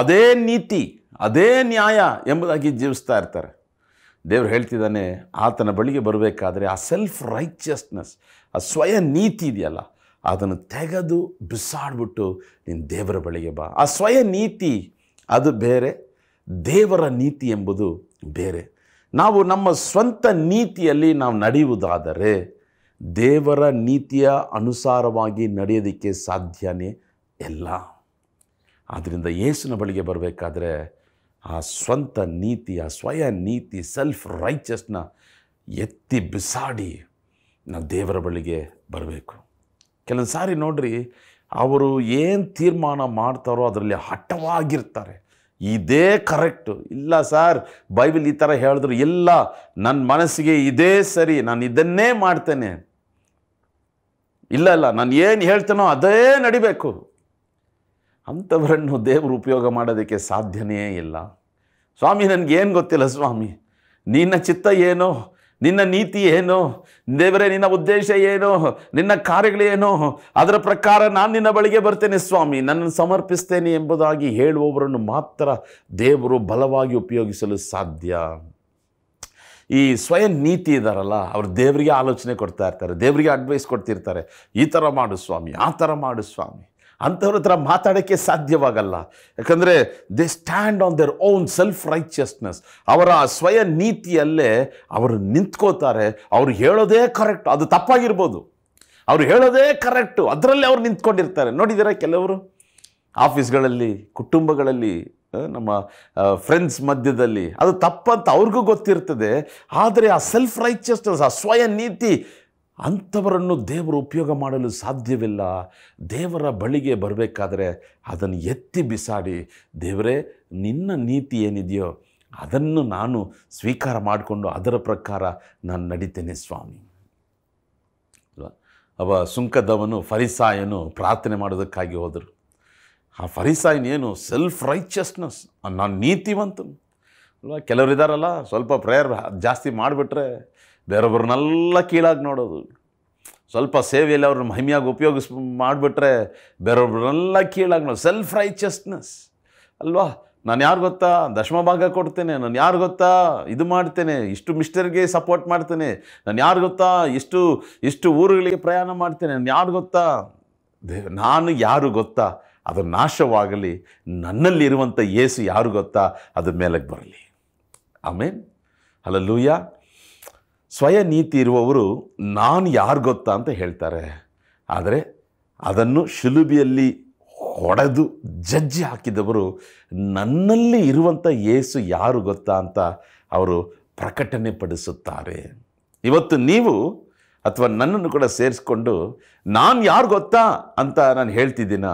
ಅದೇ ನೀತಿ ಅದೇ ನ್ಯಾಯ ಎಂಬುದಾಗಿ ಜೀವಿಸ್ತಾ ಇರ್ತಾರೆ ದೇವರು ಹೇಳ್ತಿದ್ದಾನೆ ಆತನ ಬಳಿಗೆ ಬರಬೇಕಾದ್ರೆ ಆ ಸೆಲ್ಫ್ ರೈಚಿಯಸ್ನೆಸ್ ಆ ಸ್ವಯ ನೀತಿ ಇದೆಯಲ್ಲ ಅದನ್ನು ತೆಗೆದು ಬಿಸಾಡ್ಬಿಟ್ಟು ನಿನ್ನ ದೇವರ ಬಳಿಗೆ ಬಾ ಆ ಸ್ವಯ ನೀತಿ ಅದು ಬೇರೆ ದೇವರ ನೀತಿ ಎಂಬುದು ಬೇರೆ ನಾವು ನಮ್ಮ ಸ್ವಂತ ನೀತಿಯಲ್ಲಿ ನಾವು ನಡೆಯುವುದಾದರೆ ದೇವರ ನೀತಿಯ ಅನುಸಾರವಾಗಿ ನಡೆಯೋದಕ್ಕೆ ಸಾಧ್ಯನೇ ಇಲ್ಲ ಆದ್ದರಿಂದ ಯೇಸಿನ ಬಳಿಗೆ ಬರಬೇಕಾದ್ರೆ ಆ ಸ್ವಂತ ನೀತಿ ಆ ಸ್ವಯ ನೀತಿ ಸೆಲ್ಫ್ ರೈಚಸ್ನ ಎತ್ತಿ ಬಿಸಾಡಿ ನಾವು ದೇವರ ಬಳಿಗೆ ಬರಬೇಕು ಕೆಲವೊಂದು ಸಾರಿ ನೋಡ್ರಿ ಅವರು ಏನು ತೀರ್ಮಾನ ಮಾಡ್ತಾರೋ ಅದರಲ್ಲಿ ಹಠವಾಗಿರ್ತಾರೆ ಇದೇ ಕರೆಕ್ಟು ಇಲ್ಲ ಸರ್ ಬೈಬಲ್ ಈ ಥರ ಹೇಳಿದ್ರು ಇಲ್ಲ ನನ್ನ ಮನಸ್ಸಿಗೆ ಇದೇ ಸರಿ ನಾನು ಇದನ್ನೇ ಮಾಡ್ತೇನೆ ಇಲ್ಲ ಇಲ್ಲ ನಾನು ಏನು ಹೇಳ್ತೇನೋ ಅದೇ ನಡಿಬೇಕು ಅಂಥವರನ್ನು ದೇವರು ಉಪಯೋಗ ಮಾಡೋದಕ್ಕೆ ಸಾಧ್ಯನೇ ಇಲ್ಲ ಸ್ವಾಮಿ ನನಗೇನು ಗೊತ್ತಿಲ್ಲ ಸ್ವಾಮಿ ನಿನ್ನ ಚಿತ್ತ ಏನೋ ನಿನ್ನ ನೀತಿ ಏನು ದೇವರೇ ನಿನ್ನ ಉದ್ದೇಶ ಏನು ನಿನ್ನ ಕಾರ್ಯಗಳೇನು ಅದರ ಪ್ರಕಾರ ನಾನು ನಿನ್ನ ಬಳಿಗೆ ಬರ್ತೇನೆ ಸ್ವಾಮಿ ನನ್ನನ್ನು ಸಮರ್ಪಿಸ್ತೇನೆ ಎಂಬುದಾಗಿ ಹೇಳುವವರನ್ನು ಮಾತ್ರ ದೇವರು ಬಲವಾಗಿ ಉಪಯೋಗಿಸಲು ಸಾಧ್ಯ ಈ ಸ್ವಯಂ ನೀತಿ ಇದ್ದಾರಲ್ಲ ಅವರು ದೇವರಿಗೆ ಆಲೋಚನೆ ಕೊಡ್ತಾ ಇರ್ತಾರೆ ದೇವರಿಗೆ ಅಡ್ವೈಸ್ ಕೊಡ್ತಿರ್ತಾರೆ ಈ ಥರ ಮಾಡು ಸ್ವಾಮಿ ಆ ಥರ ಮಾಡು ಸ್ವಾಮಿ ಅಂಥವ್ರ ಹತ್ರ ಮಾತಾಡೋಕ್ಕೆ ಸಾಧ್ಯವಾಗಲ್ಲ ಯಾಕಂದರೆ they stand on their own self righteousness ಅವರ ಸ್ವಯ ನೀತಿಯಲ್ಲೇ ಅವರು ನಿಂತ್ಕೋತಾರೆ ಅವರು ಹೇಳೋದೇ ಕರೆಕ್ಟ್ ಅದು ತಪ್ಪಾಗಿರ್ಬೋದು ಅವರು ಹೇಳೋದೇ ಕರೆಕ್ಟು ಅದರಲ್ಲೇ ಅವ್ರು ನಿಂತ್ಕೊಂಡಿರ್ತಾರೆ ನೋಡಿದ್ದೀರಾ ಕೆಲವರು ಆಫೀಸ್ಗಳಲ್ಲಿ ಕುಟುಂಬಗಳಲ್ಲಿ ನಮ್ಮ ಫ್ರೆಂಡ್ಸ್ ಮಧ್ಯದಲ್ಲಿ ಅದು ತಪ್ಪಂತ ಅವ್ರಿಗೂ ಗೊತ್ತಿರ್ತದೆ ಆದರೆ ಆ ಸೆಲ್ಫ್ ರೈಚಿಯಸ್ನೆಸ್ ಆ ಸ್ವಯಂ ನೀತಿ ಅಂಥವರನ್ನು ದೇವರು ಉಪಯೋಗ ಮಾಡಲು ಸಾಧ್ಯವಿಲ್ಲ ದೇವರ ಬಳಿಗೆ ಬರಬೇಕಾದ್ರೆ ಅದನ್ನು ಎತ್ತಿ ಬಿಸಾಡಿ ದೇವರೇ ನಿನ್ನ ನೀತಿ ಏನಿದೆಯೋ ಅದನ್ನು ನಾನು ಸ್ವೀಕಾರ ಮಾಡಿಕೊಂಡು ಅದರ ಪ್ರಕಾರ ನಾನು ನಡೀತೇನೆ ಸ್ವಾಮಿ ಅವ ಸುಂಕದವನು ಫರಿಸಾಯನು ಪ್ರಾರ್ಥನೆ ಮಾಡೋದಕ್ಕಾಗಿ ಹೋದರು ಆ ಫರಿಸಾಯನೇನು ಸೆಲ್ಫ್ ರೈಚಸ್ನೆಸ್ ನಾನು ನೀತಿವಂತನು ಅಲ್ವಾ ಕೆಲವರಿದ್ದಾರಲ್ಲ ಸ್ವಲ್ಪ ಪ್ರೇಯರ್ ಜಾಸ್ತಿ ಮಾಡಿಬಿಟ್ರೆ ಬೇರೊಬ್ರನ್ನೆಲ್ಲ ಕೀಳಾಗಿ ನೋಡೋದು ಸ್ವಲ್ಪ ಸೇವೆಯಲ್ಲಿ ಅವ್ರನ್ನ ಮಹಿಮೆಯಾಗಿ ಉಪಯೋಗಿಸ್ ಮಾಡಿಬಿಟ್ರೆ ಬೇರೊಬ್ರನ್ನೆಲ್ಲ ಕೀಳಾಗಿ ನೋಡೋದು ಸೆಲ್ಫ್ ರೈಚಸ್ನೆಸ್ ಅಲ್ವಾ ನಾನು ಯಾರು ಗೊತ್ತಾ ದಶಮ ಭಾಗ ಕೊಡ್ತೇನೆ ನಾನು ಯಾರು ಗೊತ್ತಾ ಇದು ಮಾಡ್ತೇನೆ ಇಷ್ಟು ಮಿಸ್ಟರ್ಗೆ ಸಪೋರ್ಟ್ ಮಾಡ್ತೇನೆ ನಾನು ಯಾರು ಗೊತ್ತಾ ಇಷ್ಟು ಇಷ್ಟು ಊರುಗಳಿಗೆ ಪ್ರಯಾಣ ಮಾಡ್ತೇನೆ ನಾನು ಯಾರು ಗೊತ್ತಾ ದೇವ್ ನಾನು ಯಾರು ಗೊತ್ತಾ ಅದು ನಾಶವಾಗಲಿ ನನ್ನಲ್ಲಿರುವಂಥ ಏಸು ಯಾರು ಗೊತ್ತಾ ಅದ್ರ ಮೇಲಕ್ಕೆ ಬರಲಿ ಆಮೇನ್ ಅಲ್ಲ ಲೂಯ್ಯ ಸ್ವಯ ನೀತಿ ಇರುವವರು ನಾನು ಯಾರು ಗೊತ್ತಾ ಅಂತ ಹೇಳ್ತಾರೆ ಆದರೆ ಅದನ್ನು ಶಿಲುಬಿಯಲ್ಲಿ ಹೊಡೆದು ಜಜ್ಜಿ ಹಾಕಿದವರು ನನ್ನಲ್ಲಿ ಇರುವಂಥ ಏಸು ಯಾರು ಗೊತ್ತಾ ಅಂತ ಅವರು ಪ್ರಕಟಣೆ ಪಡಿಸುತ್ತಾರೆ ಇವತ್ತು ನೀವು ಅಥವಾ ನನ್ನನ್ನು ಕೂಡ ಸೇರಿಸ್ಕೊಂಡು ನಾನು ಯಾರು ಗೊತ್ತಾ ಅಂತ ನಾನು ಹೇಳ್ತಿದ್ದೀನ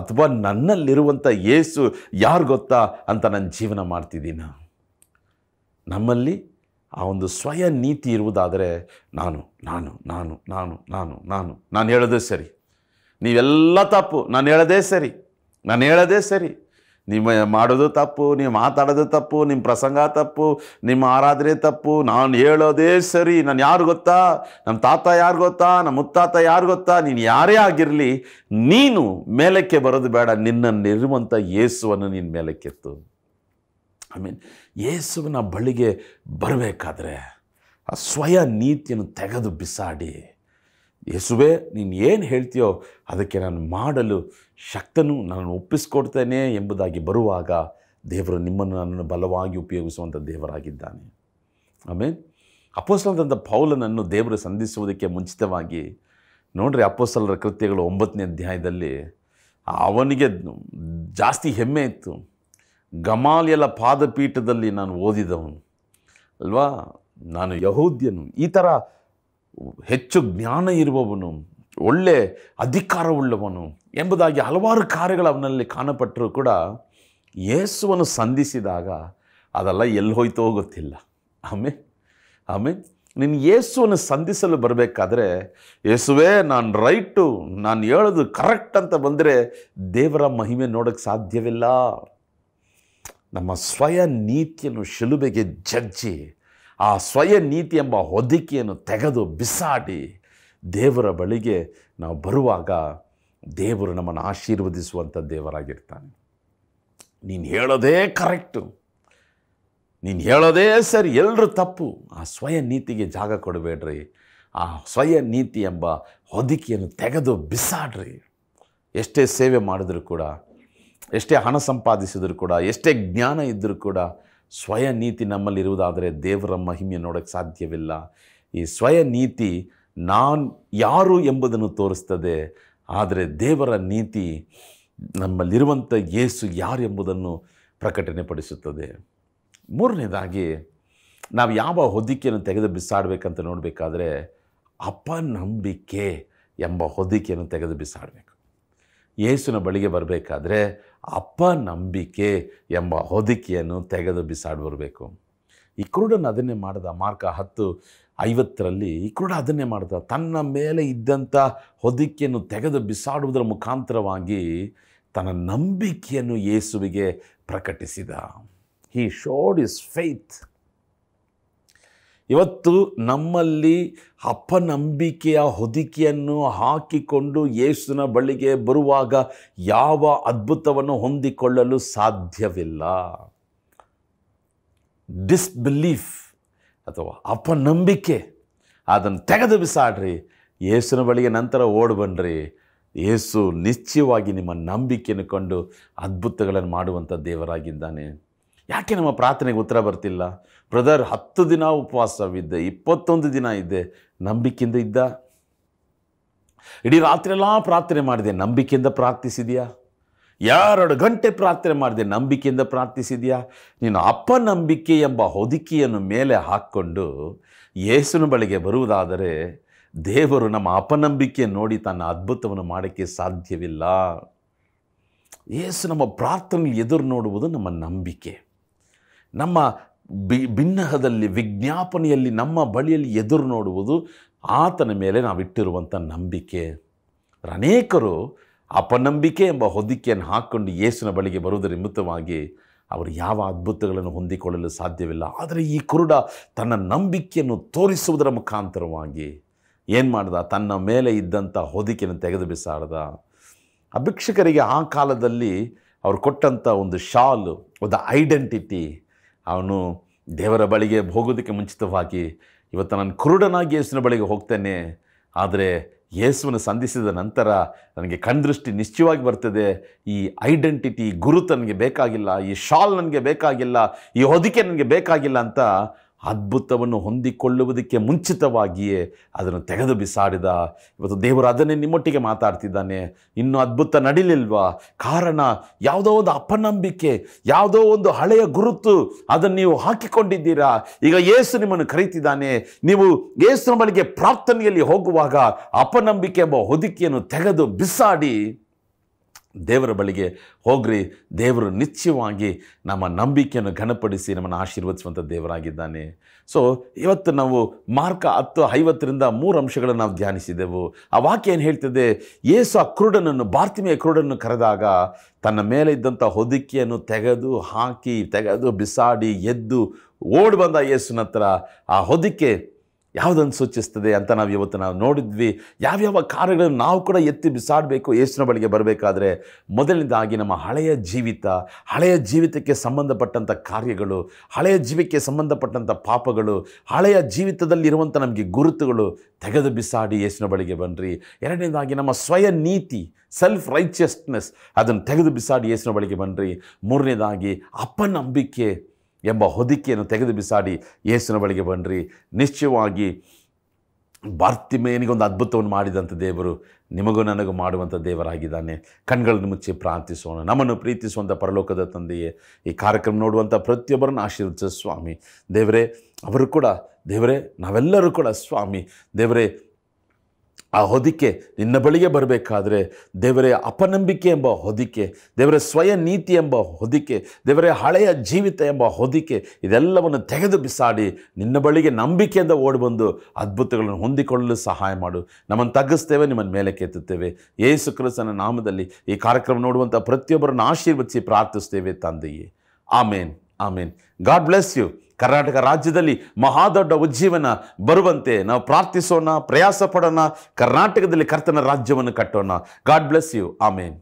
ಅಥವಾ ನನ್ನಲ್ಲಿರುವಂಥ ಏಸು ಯಾರು ಗೊತ್ತಾ ಅಂತ ನಾನು ಜೀವನ ಮಾಡ್ತಿದ್ದೀನ ನಮ್ಮಲ್ಲಿ ಆ ಒಂದು ಸ್ವಯ ನೀತಿ ಇರುವುದಾದರೆ ನಾನು ನಾನು ನಾನು ನಾನು ನಾನು ನಾನು ನಾನು ಹೇಳೋದೇ ಸರಿ ನೀವೆಲ್ಲ ತಪ್ಪು ನಾನು ಹೇಳೋದೇ ಸರಿ ನಾನು ಹೇಳೋದೇ ಸರಿ ನಿಮ್ಮ ಮಾಡೋದು ತಪ್ಪು ನೀವು ಮಾತಾಡೋದು ತಪ್ಪು ನಿಮ್ಮ ಪ್ರಸಂಗ ತಪ್ಪು ನಿಮ್ಮ ಆರಾಧನೆ ತಪ್ಪು ನಾನು ಹೇಳೋದೇ ಸರಿ ನಾನು ಯಾರು ಗೊತ್ತಾ ನಮ್ಮ ತಾತ ಯಾರು ಗೊತ್ತಾ ನಮ್ಮ ಮುತ್ತಾತ ಯಾರು ಗೊತ್ತಾ ನೀನು ಯಾರೇ ಆಗಿರಲಿ ನೀನು ಮೇಲಕ್ಕೆ ಬರೋದು ಬೇಡ ನಿನ್ನನ್ನು ಇರುವಂಥ ಯೇಸುವನ್ನು ನೀನು ಮೇಲಕ್ಕೆತ್ತು ಐ ಮೀನ್ ಯೇಸುವಿನ ಬಳಿಗೆ ಬರಬೇಕಾದ್ರೆ ಆ ಸ್ವಯ ನೀತಿಯನ್ನು ತೆಗೆದು ಬಿಸಾಡಿ ಯೇಸುವೆ ನೀನು ಏನು ಹೇಳ್ತೀಯೋ ಅದಕ್ಕೆ ನಾನು ಮಾಡಲು ಶಕ್ತನು ನಾನು ಒಪ್ಪಿಸ್ಕೊಡ್ತೇನೆ ಎಂಬುದಾಗಿ ಬರುವಾಗ ದೇವರು ನಿಮ್ಮನ್ನು ನನ್ನನ್ನು ಬಲವಾಗಿ ಉಪಯೋಗಿಸುವಂಥ ದೇವರಾಗಿದ್ದಾನೆ ಆಮೇಲೆ ಅಪೋಸ್ತಲದಂಥ ಪೌಲನನ್ನು ದೇವರು ಸಂಧಿಸುವುದಕ್ಕೆ ಮುಂಚಿತವಾಗಿ ನೋಡ್ರಿ ಅಪೋಸ್ತಲರ ಕೃತ್ಯಗಳು ಒಂಬತ್ತನೇ ಅಧ್ಯಾಯದಲ್ಲಿ ಅವನಿಗೆ ಜಾಸ್ತಿ ಹೆಮ್ಮೆ ಇತ್ತು ಗಮಾಲ್ಯಲ ಪಾದಪೀಠದಲ್ಲಿ ನಾನು ಓದಿದವನು ಅಲ್ವಾ ನಾನು ಯಹೂದ್ಯನು ಈ ಥರ ಹೆಚ್ಚು ಜ್ಞಾನ ಇರುವವನು ಒಳ್ಳೆ ಅಧಿಕಾರವುಳ್ಳವನು ಎಂಬುದಾಗಿ ಹಲವಾರು ಕಾರ್ಯಗಳು ಅವನಲ್ಲಿ ಕಾಣಪಟ್ಟರೂ ಕೂಡ ಯೇಸುವನ್ನು ಸಂಧಿಸಿದಾಗ ಅದೆಲ್ಲ ಎಲ್ಲಿ ಹೋಯ್ತೋ ಗೊತ್ತಿಲ್ಲ ಆಮೇ ಆಮೇ ನೀನು ಯೇಸುವನ್ನು ಸಂಧಿಸಲು ಬರಬೇಕಾದ್ರೆ ಯೇಸುವೇ ನಾನು ರೈಟು ನಾನು ಹೇಳೋದು ಕರೆಕ್ಟ್ ಅಂತ ಬಂದರೆ ದೇವರ ಮಹಿಮೆ ನೋಡೋಕ್ಕೆ ಸಾಧ್ಯವಿಲ್ಲ ನಮ್ಮ ಸ್ವಯ ನೀತಿಯನ್ನು ಶಿಲುಬೆಗೆ ಜಜ್ಜಿ ಆ ಸ್ವಯ ನೀತಿ ಎಂಬ ಹೊದಿಕೆಯನ್ನು ತೆಗೆದು ಬಿಸಾಡಿ ದೇವರ ಬಳಿಗೆ ನಾವು ಬರುವಾಗ ದೇವರು ನಮ್ಮನ್ನು ಆಶೀರ್ವದಿಸುವಂಥ ದೇವರಾಗಿರ್ತಾನೆ ನೀನು ಹೇಳೋದೇ ಕರೆಕ್ಟು ನೀನು ಹೇಳೋದೇ ಸರಿ ಎಲ್ಲರೂ ತಪ್ಪು ಆ ಸ್ವಯ ನೀತಿಗೆ ಜಾಗ ಕೊಡಬೇಡ್ರಿ ಆ ಸ್ವಯ ನೀತಿ ಎಂಬ ಹೊದಿಕೆಯನ್ನು ತೆಗೆದು ಬಿಸಾಡ್ರಿ ಎಷ್ಟೇ ಸೇವೆ ಮಾಡಿದ್ರೂ ಕೂಡ ಎಷ್ಟೇ ಹಣ ಸಂಪಾದಿಸಿದರೂ ಕೂಡ ಎಷ್ಟೇ ಜ್ಞಾನ ಇದ್ದರೂ ಕೂಡ ಸ್ವಯ ನೀತಿ ನಮ್ಮಲ್ಲಿರುವುದಾದರೆ ದೇವರ ಮಹಿಮೆ ನೋಡೋಕ್ಕೆ ಸಾಧ್ಯವಿಲ್ಲ ಈ ಸ್ವಯ ನೀತಿ ನಾನು ಯಾರು ಎಂಬುದನ್ನು ತೋರಿಸ್ತದೆ ಆದರೆ ದೇವರ ನೀತಿ ನಮ್ಮಲ್ಲಿರುವಂಥ ಯೇಸು ಯಾರು ಎಂಬುದನ್ನು ಪ್ರಕಟಣೆ ಪಡಿಸುತ್ತದೆ ಮೂರನೇದಾಗಿ ನಾವು ಯಾವ ಹೊದಿಕೆಯನ್ನು ತೆಗೆದು ಬಿಸಾಡಬೇಕಂತ ನೋಡಬೇಕಾದ್ರೆ ಅಪನಂಬಿಕೆ ಎಂಬ ಹೊದಿಕೆಯನ್ನು ತೆಗೆದು ಬಿಸಾಡಬೇಕು ಯೇಸುನ ಬಳಿಗೆ ಬರಬೇಕಾದ್ರೆ ಅಪ್ಪ ನಂಬಿಕೆ ಎಂಬ ಹೊದಿಕೆಯನ್ನು ತೆಗೆದು ಬರಬೇಕು ಈ ಕುರುಡನ್ನು ಅದನ್ನೇ ಮಾಡಿದ ಮಾರ್ಕ ಹತ್ತು ಐವತ್ತರಲ್ಲಿ ಈ ಕುರುಡ ಅದನ್ನೇ ಮಾಡಿದ ತನ್ನ ಮೇಲೆ ಇದ್ದಂಥ ಹೊದಿಕೆಯನ್ನು ತೆಗೆದು ಬಿಸಾಡುವುದರ ಮುಖಾಂತರವಾಗಿ ತನ್ನ ನಂಬಿಕೆಯನ್ನು ಯೇಸುವಿಗೆ ಪ್ರಕಟಿಸಿದ ಹೀ ಶೋಡ್ ಇಸ್ ಫೇತ್ ಇವತ್ತು ನಮ್ಮಲ್ಲಿ ಅಪನಂಬಿಕೆಯ ಹೊದಿಕೆಯನ್ನು ಹಾಕಿಕೊಂಡು ಯೇಸುನ ಬಳಿಗೆ ಬರುವಾಗ ಯಾವ ಅದ್ಭುತವನ್ನು ಹೊಂದಿಕೊಳ್ಳಲು ಸಾಧ್ಯವಿಲ್ಲ ಡಿಸ್ಬಿಲೀಫ್ ಅಥವಾ ಅಪನಂಬಿಕೆ ಅದನ್ನು ತೆಗೆದು ಬಿಸಾಡ್ರಿ ಏಸುನ ಬಳಿಗೆ ನಂತರ ಓಡ್ ಬನ್ನಿರಿ ಯೇಸು ನಿಶ್ಚಯವಾಗಿ ನಿಮ್ಮ ನಂಬಿಕೆಯನ್ನು ಕಂಡು ಅದ್ಭುತಗಳನ್ನು ಮಾಡುವಂಥ ದೇವರಾಗಿದ್ದಾನೆ ಯಾಕೆ ನಮ್ಮ ಪ್ರಾರ್ಥನೆಗೆ ಉತ್ತರ ಬರ್ತಿಲ್ಲ ಬ್ರದರ್ ಹತ್ತು ದಿನ ಉಪವಾಸವಿದ್ದೆ ಇಪ್ಪತ್ತೊಂದು ದಿನ ಇದ್ದೆ ನಂಬಿಕೆಯಿಂದ ಇದ್ದ ಇಡೀ ರಾತ್ರಿಯೆಲ್ಲ ಪ್ರಾರ್ಥನೆ ಮಾಡಿದೆ ನಂಬಿಕೆಯಿಂದ ಪ್ರಾರ್ಥಿಸಿದೆಯಾ ಎರಡು ಗಂಟೆ ಪ್ರಾರ್ಥನೆ ಮಾಡಿದೆ ನಂಬಿಕೆಯಿಂದ ಪ್ರಾರ್ಥಿಸಿದೆಯಾ ನೀನು ಅಪನಂಬಿಕೆ ಎಂಬ ಹೊದಿಕೆಯನ್ನು ಮೇಲೆ ಹಾಕ್ಕೊಂಡು ಯೇಸುನ ಬಳಿಗೆ ಬರುವುದಾದರೆ ದೇವರು ನಮ್ಮ ಅಪನಂಬಿಕೆ ನೋಡಿ ತನ್ನ ಅದ್ಭುತವನ್ನು ಮಾಡೋಕ್ಕೆ ಸಾಧ್ಯವಿಲ್ಲ ಯೇಸು ನಮ್ಮ ಪ್ರಾರ್ಥನೆ ಎದುರು ನೋಡುವುದು ನಮ್ಮ ನಂಬಿಕೆ ನಮ್ಮ ಬಿ ಭಿನ್ನಹದಲ್ಲಿ ವಿಜ್ಞಾಪನೆಯಲ್ಲಿ ನಮ್ಮ ಬಳಿಯಲ್ಲಿ ಎದುರು ನೋಡುವುದು ಆತನ ಮೇಲೆ ನಾವು ಇಟ್ಟಿರುವಂಥ ನಂಬಿಕೆ ಅನೇಕರು ಅಪನಂಬಿಕೆ ಎಂಬ ಹೊದಿಕೆಯನ್ನು ಹಾಕ್ಕೊಂಡು ಯೇಸಿನ ಬಳಿಗೆ ಬರುವುದರ ನಿಮಿತ್ತವಾಗಿ ಅವರು ಯಾವ ಅದ್ಭುತಗಳನ್ನು ಹೊಂದಿಕೊಳ್ಳಲು ಸಾಧ್ಯವಿಲ್ಲ ಆದರೆ ಈ ಕುರುಡ ತನ್ನ ನಂಬಿಕೆಯನ್ನು ತೋರಿಸುವುದರ ಮುಖಾಂತರವಾಗಿ ಏನು ಮಾಡ್ದ ತನ್ನ ಮೇಲೆ ಇದ್ದಂಥ ಹೊದಿಕೆಯನ್ನು ತೆಗೆದು ಬಿಸಾಡ್ದ ಅಭಿಕ್ಷಕರಿಗೆ ಆ ಕಾಲದಲ್ಲಿ ಅವರು ಕೊಟ್ಟಂಥ ಒಂದು ಶಾಲು ಒಂದು ಐಡೆಂಟಿಟಿ ಅವನು ದೇವರ ಬಳಿಗೆ ಹೋಗೋದಕ್ಕೆ ಮುಂಚಿತವಾಗಿ ಇವತ್ತು ನಾನು ಕುರುಡನಾಗಿ ಯೇಸುವಿನ ಬಳಿಗೆ ಹೋಗ್ತೇನೆ ಆದರೆ ಯೇಸುವನ್ನು ಸಂಧಿಸಿದ ನಂತರ ನನಗೆ ಕಣ್ದೃಷ್ಟಿ ನಿಶ್ಚಯವಾಗಿ ಬರ್ತದೆ ಈ ಐಡೆಂಟಿಟಿ ಗುರುತು ನನಗೆ ಬೇಕಾಗಿಲ್ಲ ಈ ಶಾಲ್ ನನಗೆ ಬೇಕಾಗಿಲ್ಲ ಈ ಹೊದಿಕೆ ನನಗೆ ಬೇಕಾಗಿಲ್ಲ ಅಂತ ಅದ್ಭುತವನ್ನು ಹೊಂದಿಕೊಳ್ಳುವುದಕ್ಕೆ ಮುಂಚಿತವಾಗಿಯೇ ಅದನ್ನು ತೆಗೆದು ಬಿಸಾಡಿದ ಇವತ್ತು ದೇವರು ಅದನ್ನೇ ನಿಮ್ಮೊಟ್ಟಿಗೆ ಮಾತಾಡ್ತಿದ್ದಾನೆ ಇನ್ನೂ ಅದ್ಭುತ ನಡಿಲಿಲ್ವಾ ಕಾರಣ ಯಾವುದೋ ಒಂದು ಅಪನಂಬಿಕೆ ಯಾವುದೋ ಒಂದು ಹಳೆಯ ಗುರುತು ಅದನ್ನು ನೀವು ಹಾಕಿಕೊಂಡಿದ್ದೀರಾ ಈಗ ಏಸು ನಿಮ್ಮನ್ನು ಕರೀತಿದ್ದಾನೆ ನೀವು ಏಸುನ ಬಳಿಗೆ ಪ್ರಾರ್ಥನೆಯಲ್ಲಿ ಹೋಗುವಾಗ ಅಪನಂಬಿಕೆ ಎಂಬ ಹೊದಿಕೆಯನ್ನು ತೆಗೆದು ಬಿಸಾಡಿ ದೇವರ ಬಳಿಗೆ ಹೋಗ್ರಿ ದೇವರು ನಿತ್ಯವಾಗಿ ನಮ್ಮ ನಂಬಿಕೆಯನ್ನು ಘನಪಡಿಸಿ ನಮ್ಮನ್ನು ಆಶೀರ್ವದಿಸುವಂಥ ದೇವರಾಗಿದ್ದಾನೆ ಸೊ ಇವತ್ತು ನಾವು ಮಾರ್ಕ ಹತ್ತು ಐವತ್ತರಿಂದ ಮೂರು ಅಂಶಗಳನ್ನು ನಾವು ಧ್ಯಾನಿಸಿದೆವು ಆ ವಾಕ್ಯ ಏನು ಹೇಳ್ತದೆ ಏಸು ಆ ಕ್ರೂಡನನ್ನು ಬಾರ್ತಿಮೆಯ ಕ್ರೂಡನ್ನು ಕರೆದಾಗ ತನ್ನ ಮೇಲೆ ಇದ್ದಂಥ ಹೊದಿಕೆಯನ್ನು ತೆಗೆದು ಹಾಕಿ ತೆಗೆದು ಬಿಸಾಡಿ ಎದ್ದು ಓಡಿ ಬಂದ ಹತ್ರ ಆ ಹೊದಿಕೆ ಯಾವುದನ್ನು ಸೂಚಿಸ್ತದೆ ಅಂತ ನಾವು ಇವತ್ತು ನಾವು ನೋಡಿದ್ವಿ ಯಾವ್ಯಾವ ಕಾರ್ಯಗಳನ್ನು ನಾವು ಕೂಡ ಎತ್ತಿ ಬಿಸಾಡಬೇಕು ಯೇಸಿನ ಬಳಿಗೆ ಬರಬೇಕಾದ್ರೆ ಮೊದಲನೇದಾಗಿ ನಮ್ಮ ಹಳೆಯ ಜೀವಿತ ಹಳೆಯ ಜೀವಿತಕ್ಕೆ ಸಂಬಂಧಪಟ್ಟಂಥ ಕಾರ್ಯಗಳು ಹಳೆಯ ಜೀವಕ್ಕೆ ಸಂಬಂಧಪಟ್ಟಂಥ ಪಾಪಗಳು ಹಳೆಯ ಜೀವಿತದಲ್ಲಿರುವಂಥ ನಮಗೆ ಗುರುತುಗಳು ತೆಗೆದು ಬಿಸಾಡಿ ಯೇಸಿನ ಬಳಿಗೆ ಬನ್ನಿರಿ ಎರಡನೇದಾಗಿ ನಮ್ಮ ಸ್ವಯ ನೀತಿ ಸೆಲ್ಫ್ ರೈಚಿಯಸ್ನೆಸ್ ಅದನ್ನು ತೆಗೆದು ಬಿಸಾಡಿ ಯೇಸಿನ ಬಳಿಗೆ ಬನ್ನಿರಿ ಮೂರನೇದಾಗಿ ಅಪ್ಪನಂಬಿಕೆ ಎಂಬ ಹೊದಿಕೆಯನ್ನು ತೆಗೆದು ಬಿಸಾಡಿ ಯೇಸುನ ಬಳಿಗೆ ಬನ್ನಿರಿ ನಿಶ್ಚಯವಾಗಿ ಮೇನಿಗೊಂದು ಅದ್ಭುತವನ್ನು ಮಾಡಿದಂಥ ದೇವರು ನಿಮಗೂ ನನಗೂ ಮಾಡುವಂಥ ದೇವರಾಗಿದ್ದಾನೆ ಕಣ್ಗಳನ್ನು ಮುಚ್ಚಿ ಪ್ರಾರ್ಥಿಸೋಣ ನಮ್ಮನ್ನು ಪ್ರೀತಿಸುವಂಥ ಪರಲೋಕದ ತಂದೆಯೇ ಈ ಕಾರ್ಯಕ್ರಮ ನೋಡುವಂಥ ಪ್ರತಿಯೊಬ್ಬರನ್ನು ಆಶೀರ್ವದಿಸ ಸ್ವಾಮಿ ದೇವರೇ ಅವರು ಕೂಡ ದೇವರೇ ನಾವೆಲ್ಲರೂ ಕೂಡ ಸ್ವಾಮಿ ದೇವರೇ ಆ ಹೊದಿಕೆ ನಿನ್ನ ಬಳಿಗೆ ಬರಬೇಕಾದ್ರೆ ದೇವರ ಅಪನಂಬಿಕೆ ಎಂಬ ಹೊದಿಕೆ ದೇವರ ಸ್ವಯ ನೀತಿ ಎಂಬ ಹೊದಿಕೆ ದೇವರ ಹಳೆಯ ಜೀವಿತ ಎಂಬ ಹೊದಿಕೆ ಇದೆಲ್ಲವನ್ನು ತೆಗೆದು ಬಿಸಾಡಿ ನಿನ್ನ ಬಳಿಗೆ ನಂಬಿಕೆಯಿಂದ ಓಡಿಬಂದು ಅದ್ಭುತಗಳನ್ನು ಹೊಂದಿಕೊಳ್ಳಲು ಸಹಾಯ ಮಾಡು ನಮ್ಮನ್ನು ತಗ್ಗಿಸ್ತೇವೆ ನಿಮ್ಮನ್ನು ಮೇಲೆ ಕೆತ್ತುತ್ತೇವೆ ಯೇಸು ಕ್ರಿಸ್ತನ ನಾಮದಲ್ಲಿ ಈ ಕಾರ್ಯಕ್ರಮ ನೋಡುವಂಥ ಪ್ರತಿಯೊಬ್ಬರನ್ನು ಆಶೀರ್ವದಿಸಿ ಪ್ರಾರ್ಥಿಸ್ತೇವೆ ತಂದೆಯೇ amen amen God bless you Karnataka ರಾಜ್ಯದಲ್ಲಿ ಮಹಾದೊಡ್ಡ ಉಜ್ಜೀವನ ಬರುವಂತೆ ನಾವು ಪ್ರಾರ್ಥಿಸೋಣ ಪ್ರಯಾಸ ಪಡೋಣ ಕರ್ನಾಟಕದಲ್ಲಿ ಕರ್ತನ ರಾಜ್ಯವನ್ನು ಕಟ್ಟೋಣ ಗಾಡ್ ಬ್ಲೆಸ್ ಯು ಆಮೇನ್